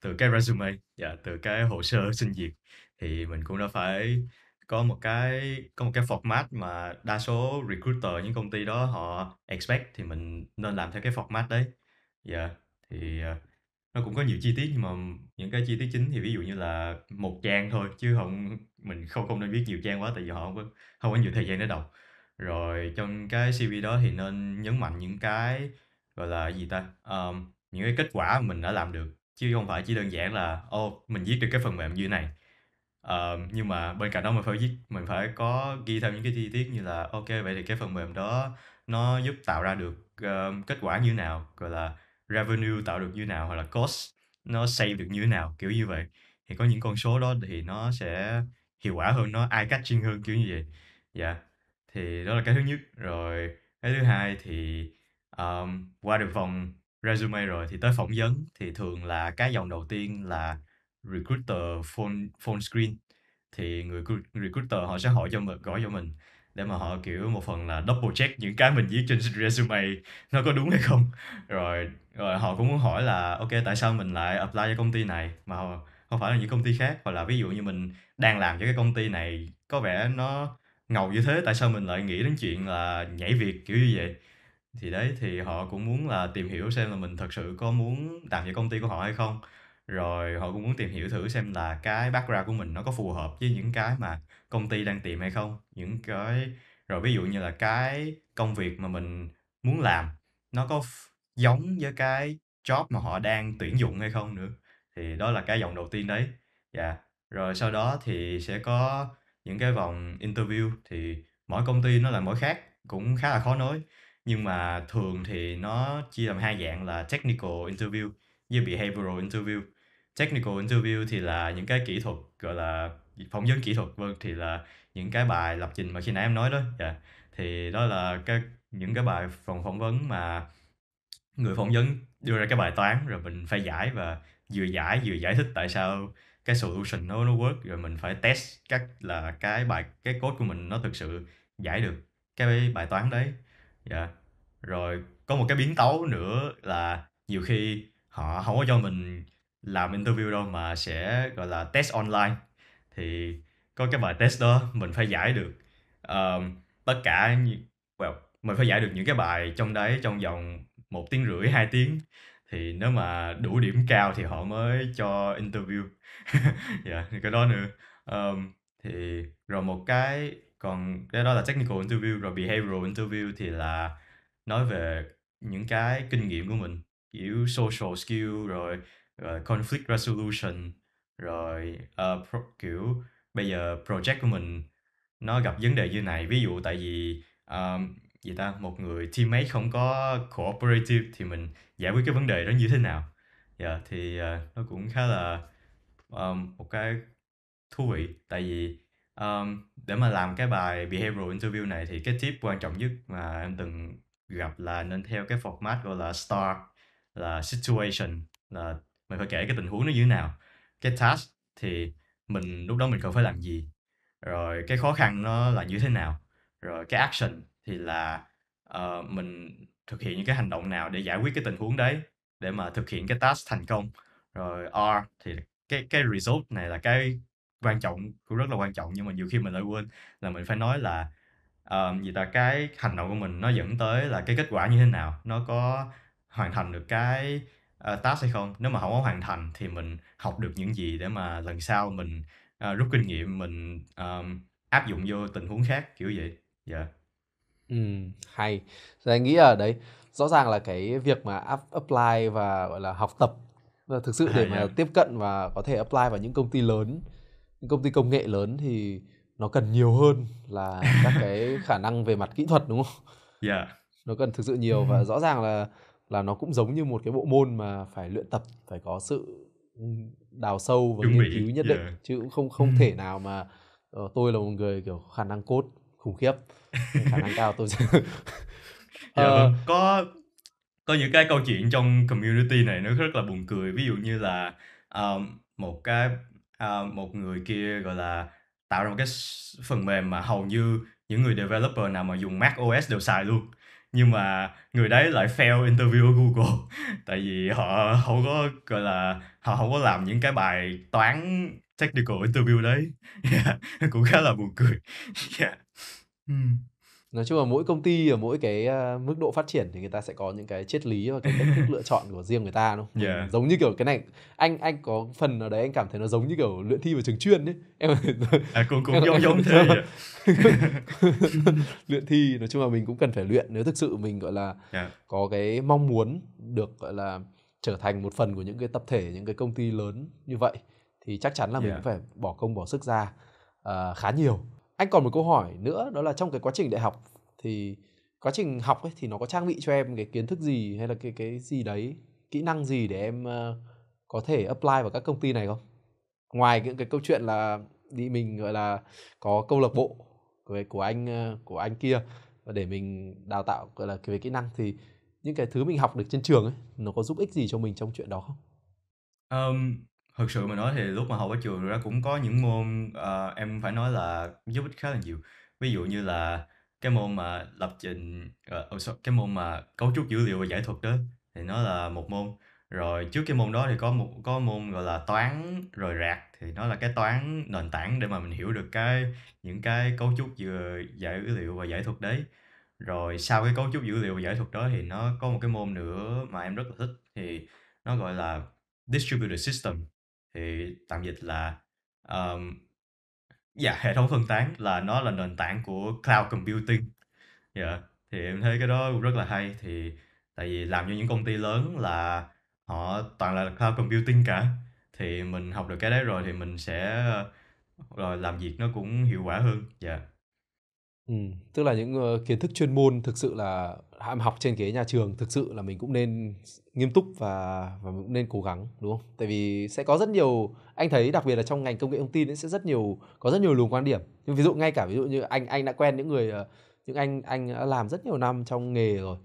từ cái resume, dạ, từ cái hồ sơ xin việc. Thì mình cũng đã phải có một cái có một cái format mà đa số recruiter những công ty đó họ expect thì mình nên làm theo cái format đấy. Dạ, thì, ờ, nó cũng có nhiều chi tiết nhưng mà những cái chi tiết chính thì ví dụ như là một trang thôi chứ không mình không không nên viết nhiều trang quá tại vì họ không có không có nhiều thời gian để đọc. Rồi trong cái CV đó thì nên nhấn mạnh những cái, gọi là, gì ta, ờm, những cái kết quả mình đã làm được, chứ không phải chỉ đơn giản là "Ô, mình viết được cái phần mềm như này." Ờm, nhưng mà bên cạnh đó mình phải viết mình phải có ghi thêm những cái chi tiết như là ok vậy thì cái phần mềm đó nó giúp tạo ra được, ờ, kết quả như nào?" Gọi là "Revenue tạo được như nào?" Hoặc là "Cost nó save được như nào?" Kiểu như vậy. Thì có những con số đó thì nó sẽ hiệu quả hơn, nó eye catching hơn, kiểu như vậy. Yeah. Dạ thì đó là cái thứ nhất rồi cái thứ hai thì um, qua được vòng resume rồi thì tới phỏng vấn thì thường là cái dòng đầu tiên là recruiter phone phone screen thì người recruiter họ sẽ hỏi cho mình gọi cho mình để mà họ kiểu một phần là double check những cái mình viết trên resume nó có đúng hay không rồi rồi họ cũng muốn hỏi là ok tại sao mình lại apply cho công ty này mà không phải là những công ty khác hoặc là ví dụ như mình đang làm cho cái công ty này có vẻ nó ngầu như thế tại sao mình lại nghĩ đến chuyện là nhảy việc kiểu như vậy thì đấy thì họ cũng muốn là tìm hiểu xem là mình thật sự có muốn làm cho công ty của họ hay không rồi họ cũng muốn tìm hiểu thử xem là cái background của mình nó có phù hợp với những cái mà công ty đang tìm hay không những cái rồi ví dụ như là cái công việc mà mình muốn làm nó có giống với cái job mà họ đang tuyển dụng hay không nữa thì đó là cái dòng đầu tiên đấy dạ rồi sau đó thì sẽ có những cái vòng interview thì mỗi công ty nó là mỗi khác cũng khá là khó nói nhưng mà thường thì nó chia làm hai dạng là technical interview với behavioral interview technical interview thì là những cái kỹ thuật gọi là phỏng vấn kỹ thuật vâng thì là những cái bài lập trình mà khi nãy em nói đó yeah. Dạ. thì đó là cái những cái bài phòng phỏng vấn mà người phỏng vấn đưa ra cái bài toán rồi mình phải giải và vừa giải vừa giải thích tại sao cái solution nó nó work rồi mình phải test các là cái bài cái code của mình nó thực sự giải được cái bài toán đấy dạ yeah. rồi có một cái biến tấu nữa là nhiều khi họ không có cho mình làm interview đâu mà sẽ gọi là test online thì có cái bài test đó mình phải giải được um, tất cả well, mình phải giải được những cái bài trong đấy trong vòng một tiếng rưỡi hai tiếng thì nếu mà đủ điểm cao thì họ mới cho interview dạ yeah, thì cái đó nữa um, thì rồi một cái còn cái đó là technical interview rồi behavioral interview thì là nói về những cái kinh nghiệm của mình kiểu social skill rồi, rồi conflict resolution rồi uh, pro, kiểu bây giờ project của mình nó gặp vấn đề như này ví dụ tại vì um, gì ta một người teammate không có cooperative thì mình giải quyết cái vấn đề đó như thế nào dạ yeah, thì uh, nó cũng khá là um, một cái thú vị tại vì um, để mà làm cái bài behavioral interview này thì cái tip quan trọng nhất mà em từng gặp là nên theo cái format gọi là star là situation là mình phải kể cái tình huống nó như thế nào cái task thì mình lúc đó mình cần phải làm gì rồi cái khó khăn nó là như thế nào rồi cái action thì là, ờ, mình thực hiện những cái hành động nào để giải quyết cái tình huống đấy, để mà thực hiện cái task thành công. Rồi R thì cái cái result này là cái quan trọng, cũng rất là quan trọng nhưng mà nhiều khi mình lại quên là mình phải nói là, ờ, gì ta, cái hành động của mình nó dẫn tới là cái kết quả như thế nào, nó có hoàn thành được cái, ờ, task hay không? Nếu mà không có hoàn thành thì mình học được những gì để mà lần sau mình, ờ, rút kinh nghiệm, mình, ờm, áp dụng vô tình huống khác, kiểu vậy. Dạ. Ừ, hay. Thì anh nghĩ ở đấy, rõ ràng là cái việc mà apply và, gọi là, học tập ờ, thực sự để mà tiếp cận và có thể apply vào những công ty lớn, những công ty công nghệ lớn thì nó cần nhiều hơn là các cái khả năng về mặt kỹ thuật, đúng không? Yeah. Dạ. Nó cần thực sự nhiều và rõ ràng là là nó cũng giống như một cái bộ môn mà phải luyện tập, phải có sự, ừ, đào sâu và nghiên cứu nhất định, yeah. Dạ. chứ cũng không không ừ. thể nào mà, ờ, tôi là một người, kiểu, khả năng cốt khủng khiếp khả năng cao tôi sẽ uh, có có những cái câu chuyện trong community này nó rất là buồn cười ví dụ như là um, một cái uh, một người kia gọi là tạo ra một cái phần mềm mà hầu như những người developer nào mà dùng Mac OS đều xài luôn nhưng mà người đấy lại fail interview ở Google tại vì họ không có gọi là họ không có làm những cái bài toán technical interview đấy yeah, dạ, cũng khá là buồn cười yeah. Dạ. Ừ. nói chung là mỗi công ty ở mỗi cái uh, mức độ phát triển thì người ta sẽ có những cái triết lý và cái cách thức lựa chọn của riêng người ta đúng không? Yeah. giống như kiểu cái này anh anh có phần ở đấy anh cảm thấy nó giống như kiểu luyện thi vào trường chuyên đấy em à, cũng cũng giống giống thế luyện thi nói chung là mình cũng cần phải luyện nếu thực sự mình gọi là yeah. có cái mong muốn được gọi là trở thành một phần của những cái tập thể những cái công ty lớn như vậy thì chắc chắn là yeah. mình phải bỏ công bỏ sức ra uh, khá nhiều anh còn một câu hỏi nữa đó là trong cái quá trình đại học thì quá trình học ấy thì nó có trang bị cho em cái kiến thức gì hay là cái cái gì đấy kỹ năng gì để em uh, có thể apply vào các công ty này không ngoài những cái câu chuyện là đi mình gọi là có câu lạc bộ của, của anh ờ, của anh kia và để mình đào tạo gọi là về kỹ năng thì những cái thứ mình học được trên trường ấy nó có giúp ích gì cho mình trong chuyện đó không um, Thực sự mà nói thì lúc mà học ở trường ra cũng có những môn, ờ, em phải nói là giúp ích khá là nhiều. Ví dụ như là cái môn mà lập trình, ờ, ờ cái môn mà cấu trúc dữ liệu và giải thuật đó, thì nó là một môn. Rồi trước cái môn đó thì có một có môn, gọi là, toán rồi rạc, thì nó là cái toán nền tảng để mà mình hiểu được cái những cái cấu trúc dữ liệu và giải thuật đấy. Rồi sau cái cấu trúc dữ liệu và giải thuật đó thì nó có một cái môn nữa mà em rất là thích, thì nó gọi là Distributed System thì tạm dịch là, ờm, yeah, dạ, hệ thống phân tán là nó là nền tảng của cloud computing. dạ. thì em thấy cái đó cũng rất là hay, thì tại vì làm cho những công ty lớn là họ toàn là cloud computing cả, thì mình học được cái đấy rồi thì mình sẽ ờ, rồi làm việc nó cũng hiệu quả hơn. Yeah. Dạ. Ừ, tức là những, ờ, kiến thức chuyên môn thực sự là ham học trên ghế nhà trường thực sự là mình cũng nên nghiêm túc và và mình cũng nên cố gắng đúng không? Tại vì sẽ có rất nhiều anh thấy đặc biệt là trong ngành công nghệ thông tin ấy sẽ rất nhiều có rất nhiều luồng quan điểm. Nhưng ví dụ ngay cả ví dụ như anh anh đã quen những người ờ, những anh anh đã làm rất nhiều năm trong nghề rồi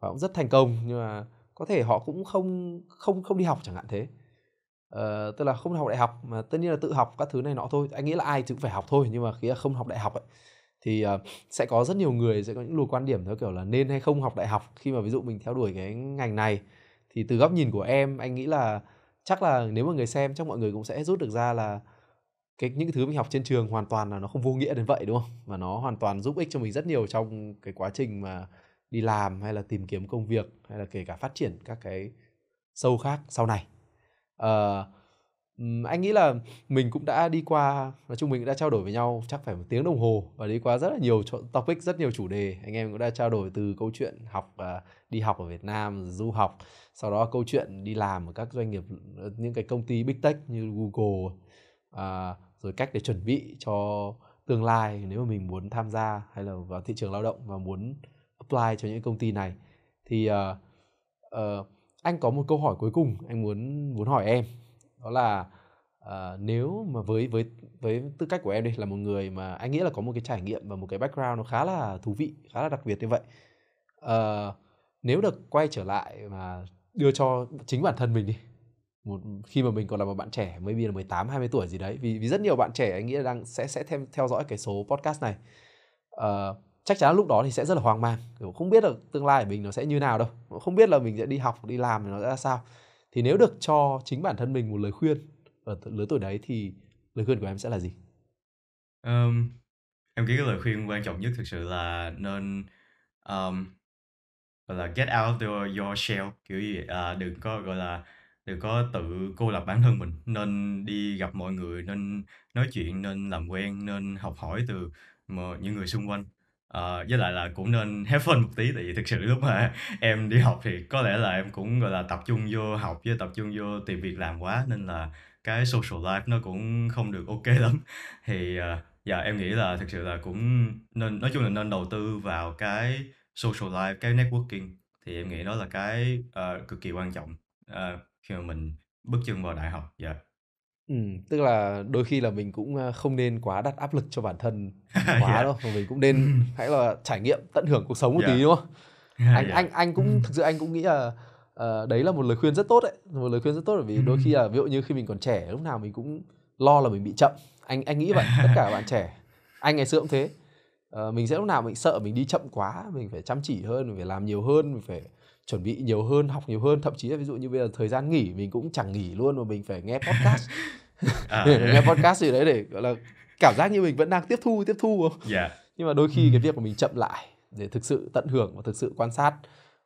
và cũng rất thành công nhưng mà có thể họ cũng không không không đi học chẳng hạn thế. Ờ, tức là không học đại học mà tất nhiên là tự học các thứ này nọ thôi. Anh nghĩ là ai cũng phải học thôi nhưng mà khi không học đại học ấy thì uh, sẽ có rất nhiều người sẽ có những luồng quan điểm theo kiểu là nên hay không học đại học khi mà ví dụ mình theo đuổi cái ngành này thì từ góc nhìn của em anh nghĩ là chắc là nếu mà người xem chắc mọi người cũng sẽ rút được ra là cái những cái thứ mình học trên trường hoàn toàn là nó không vô nghĩa đến vậy đúng không mà nó hoàn toàn giúp ích cho mình rất nhiều trong cái quá trình mà đi làm hay là tìm kiếm công việc hay là kể cả phát triển các cái sâu khác sau này uh, anh nghĩ là mình cũng đã đi qua nói chung mình cũng đã trao đổi với nhau chắc phải một tiếng đồng hồ và đi qua rất là nhiều topic rất nhiều chủ đề anh em cũng đã trao đổi từ câu chuyện học uh, đi học ở Việt Nam du học sau đó câu chuyện đi làm ở các doanh nghiệp những cái công ty big tech như Google uh, rồi cách để chuẩn bị cho tương lai nếu mà mình muốn tham gia hay là vào thị trường lao động và muốn apply cho những công ty này thì uh, uh, anh có một câu hỏi cuối cùng anh muốn muốn hỏi em đó là uh, nếu mà với với với tư cách của em đây là một người mà anh nghĩ là có một cái trải nghiệm và một cái background nó khá là thú vị khá là đặc biệt như vậy uh, nếu được quay trở lại mà đưa cho chính bản thân mình đi một khi mà mình còn là một bạn trẻ mới là 18 20 tuổi gì đấy vì vì rất nhiều bạn trẻ anh nghĩ là đang sẽ sẽ thêm theo dõi cái số podcast này uh, chắc chắn lúc đó thì sẽ rất là hoang mang kiểu không biết được tương lai của mình nó sẽ như nào đâu không biết là mình sẽ đi học đi làm thì nó sẽ ra sao thì nếu được cho chính bản thân mình một lời khuyên ở lứa tuổi đấy thì lời khuyên của em sẽ là gì um, em nghĩ cái lời khuyên quan trọng nhất thực sự là nên um, gọi là get out of your shell kiểu gì à, đừng có gọi là đừng có tự cô lập bản thân mình nên đi gặp mọi người nên nói chuyện nên làm quen nên học hỏi từ những người xung quanh Ờ, với lại là cũng nên have fun một tí tại vì thực sự lúc mà em đi học thì có lẽ là em cũng, gọi là, tập trung vô học với tập trung vô tìm việc làm quá nên là cái social life nó cũng không được ok lắm. Thì, ờ, dạ, em nghĩ là thực sự là cũng nên nói chung là nên đầu tư vào cái social life, cái networking thì em nghĩ đó là cái, ờ, cực kỳ quan trọng, ờ, khi mà mình bước chân vào đại học, dạ. Ừm, tức là đôi khi là mình cũng, ờ, không nên quá đặt áp lực cho bản thân quá Yeah. Dạ. đâu, mà mình cũng nên hãy là trải nghiệm, tận hưởng cuộc sống một Yeah. Dạ. tí, đúng không? À, Anh yeah. anh anh cũng thực sự anh cũng nghĩ là, ờ, đấy là một lời khuyên rất tốt đấy, một lời khuyên rất tốt bởi vì ừ. đôi khi là ví dụ như khi mình còn trẻ lúc nào mình cũng lo là mình bị chậm, anh anh nghĩ vậy, tất cả bạn trẻ, anh ngày xưa cũng thế. Ờ, mình sẽ lúc nào mình sợ mình đi chậm quá, mình phải chăm chỉ hơn, mình phải làm nhiều hơn, mình phải chuẩn bị nhiều hơn học nhiều hơn thậm chí là ví dụ như bây giờ thời gian nghỉ mình cũng chẳng nghỉ luôn mà mình phải nghe podcast à. nghe à? podcast gì đấy để gọi là cảm giác như mình vẫn đang tiếp thu tiếp thu không dạ. yeah. nhưng mà đôi khi cái ừ. việc mà mình chậm lại để thực sự tận hưởng và thực sự quan sát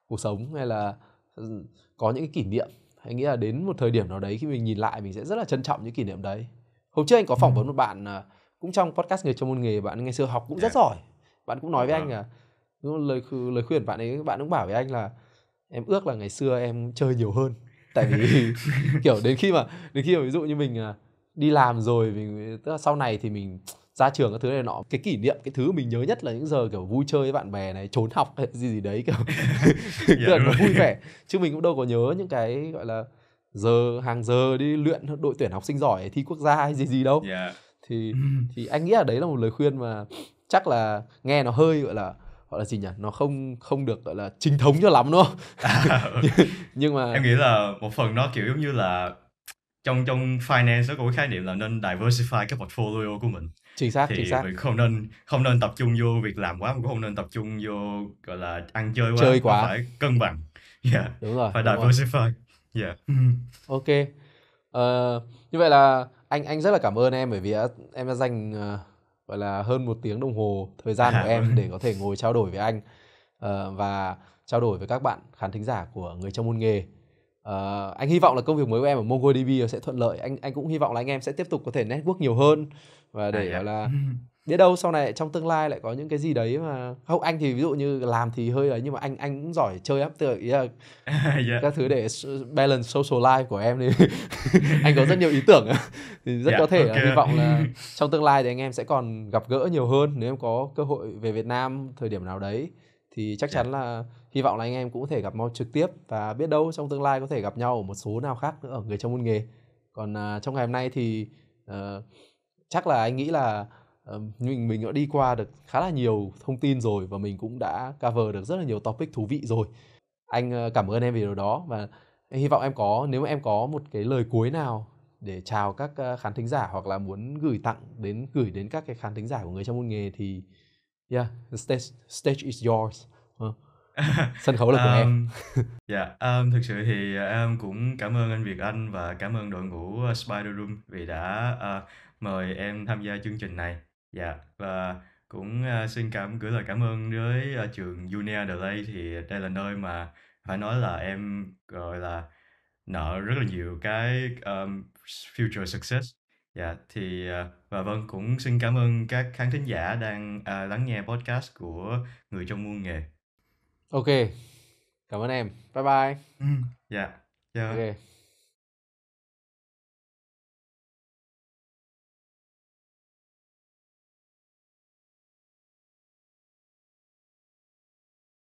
cuộc sống hay là ừ, có những cái kỷ niệm hay nghĩa là đến một thời điểm nào đấy khi mình nhìn lại mình sẽ rất là trân trọng những kỷ niệm đấy hôm trước anh có phỏng ừ. vấn một bạn à, cũng trong podcast người trong môn nghề bạn ngày xưa học cũng rất yeah. Dạ. giỏi bạn cũng nói với dạ anh vâng. là lời lời khuyên bạn ấy bạn cũng bảo với anh là em ước là ngày xưa em chơi nhiều hơn tại vì kiểu đến khi mà đến khi mà ví dụ như mình à, đi làm rồi mình tức là sau này thì mình ra trường các thứ này nọ cái kỷ niệm cái thứ mình nhớ nhất là những giờ kiểu vui chơi với bạn bè này trốn học hay gì gì đấy kiểu tức dạ, là vui vẻ chứ mình cũng đâu có nhớ những cái gọi là giờ hàng giờ đi luyện đội tuyển học sinh giỏi thi quốc gia hay gì gì đâu yeah. Dạ. thì thì anh nghĩ là đấy là một lời khuyên mà chắc là nghe nó hơi gọi là gọi là gì nhỉ nó không không được gọi là chính thống cho lắm đúng không à, ừ. nhưng mà em nghĩ là một phần nó kiểu giống như là trong trong finance nó có cái khái niệm là nên diversify cái portfolio của mình chính xác thì chính xác không nên không nên tập trung vô việc làm quá cũng không nên tập trung vô gọi là ăn chơi quá chơi quá phải cân bằng yeah. Dạ. đúng rồi phải đúng diversify rồi. Dạ. yeah ok uh, như vậy là anh anh rất là cảm ơn em bởi vì em đã dành uh, gọi là hơn một tiếng đồng hồ thời gian của em để có thể ngồi trao đổi với anh uh, và trao đổi với các bạn khán thính giả của người trong môn nghề Uh, anh hy vọng là công việc mới của em ở MongoDB sẽ thuận lợi anh anh cũng hy vọng là anh em sẽ tiếp tục có thể network nhiều hơn và để à, dạ. gọi là biết đâu sau này trong tương lai lại có những cái gì đấy mà không anh thì ví dụ như làm thì hơi ấy nhưng mà anh anh cũng giỏi chơi lắm tự ý là yeah. Dạ. các thứ để balance social life của em thì anh có rất nhiều ý tưởng thì rất yeah, dạ, có thể okay. là hy vọng là trong tương lai thì anh em sẽ còn gặp gỡ nhiều hơn nếu em có cơ hội về Việt Nam thời điểm nào đấy thì chắc yeah. Dạ. chắn là hy vọng là anh em cũng có thể gặp nhau trực tiếp và biết đâu trong tương lai có thể gặp nhau ở một số nào khác nữa ở người trong môn nghề còn uh, trong ngày hôm nay thì uh, chắc là anh nghĩ là mình mình đã đi qua được khá là nhiều thông tin rồi và mình cũng đã cover được rất là nhiều topic thú vị rồi anh ờ, cảm ơn em vì điều đó và hy vọng em có nếu mà em có một cái lời cuối nào để chào các ờ, khán thính giả hoặc là muốn gửi tặng đến gửi đến các cái khán thính giả của người trong môn nghề thì yeah the stage stage is yours ờ, sân khấu là của um, em dạ yeah, um, thực sự thì em cũng cảm ơn anh Việt Anh và cảm ơn đội ngũ Spider Room vì đã uh, mời em tham gia chương trình này Dạ, và cũng, ờ, xin cảm gửi lời cảm ơn đến, ờ, trường Junior The thì đây là nơi mà phải nói là em, gọi là, nợ rất là nhiều cái, ờm, future success. Dạ, thì, ờ, và vâng, cũng xin cảm ơn các khán thính giả đang, à, lắng nghe podcast của Người Trong Muôn Nghề. ok cảm ơn em. Bye bye. Ừm, dạ, chào. Dạ vâng. kê.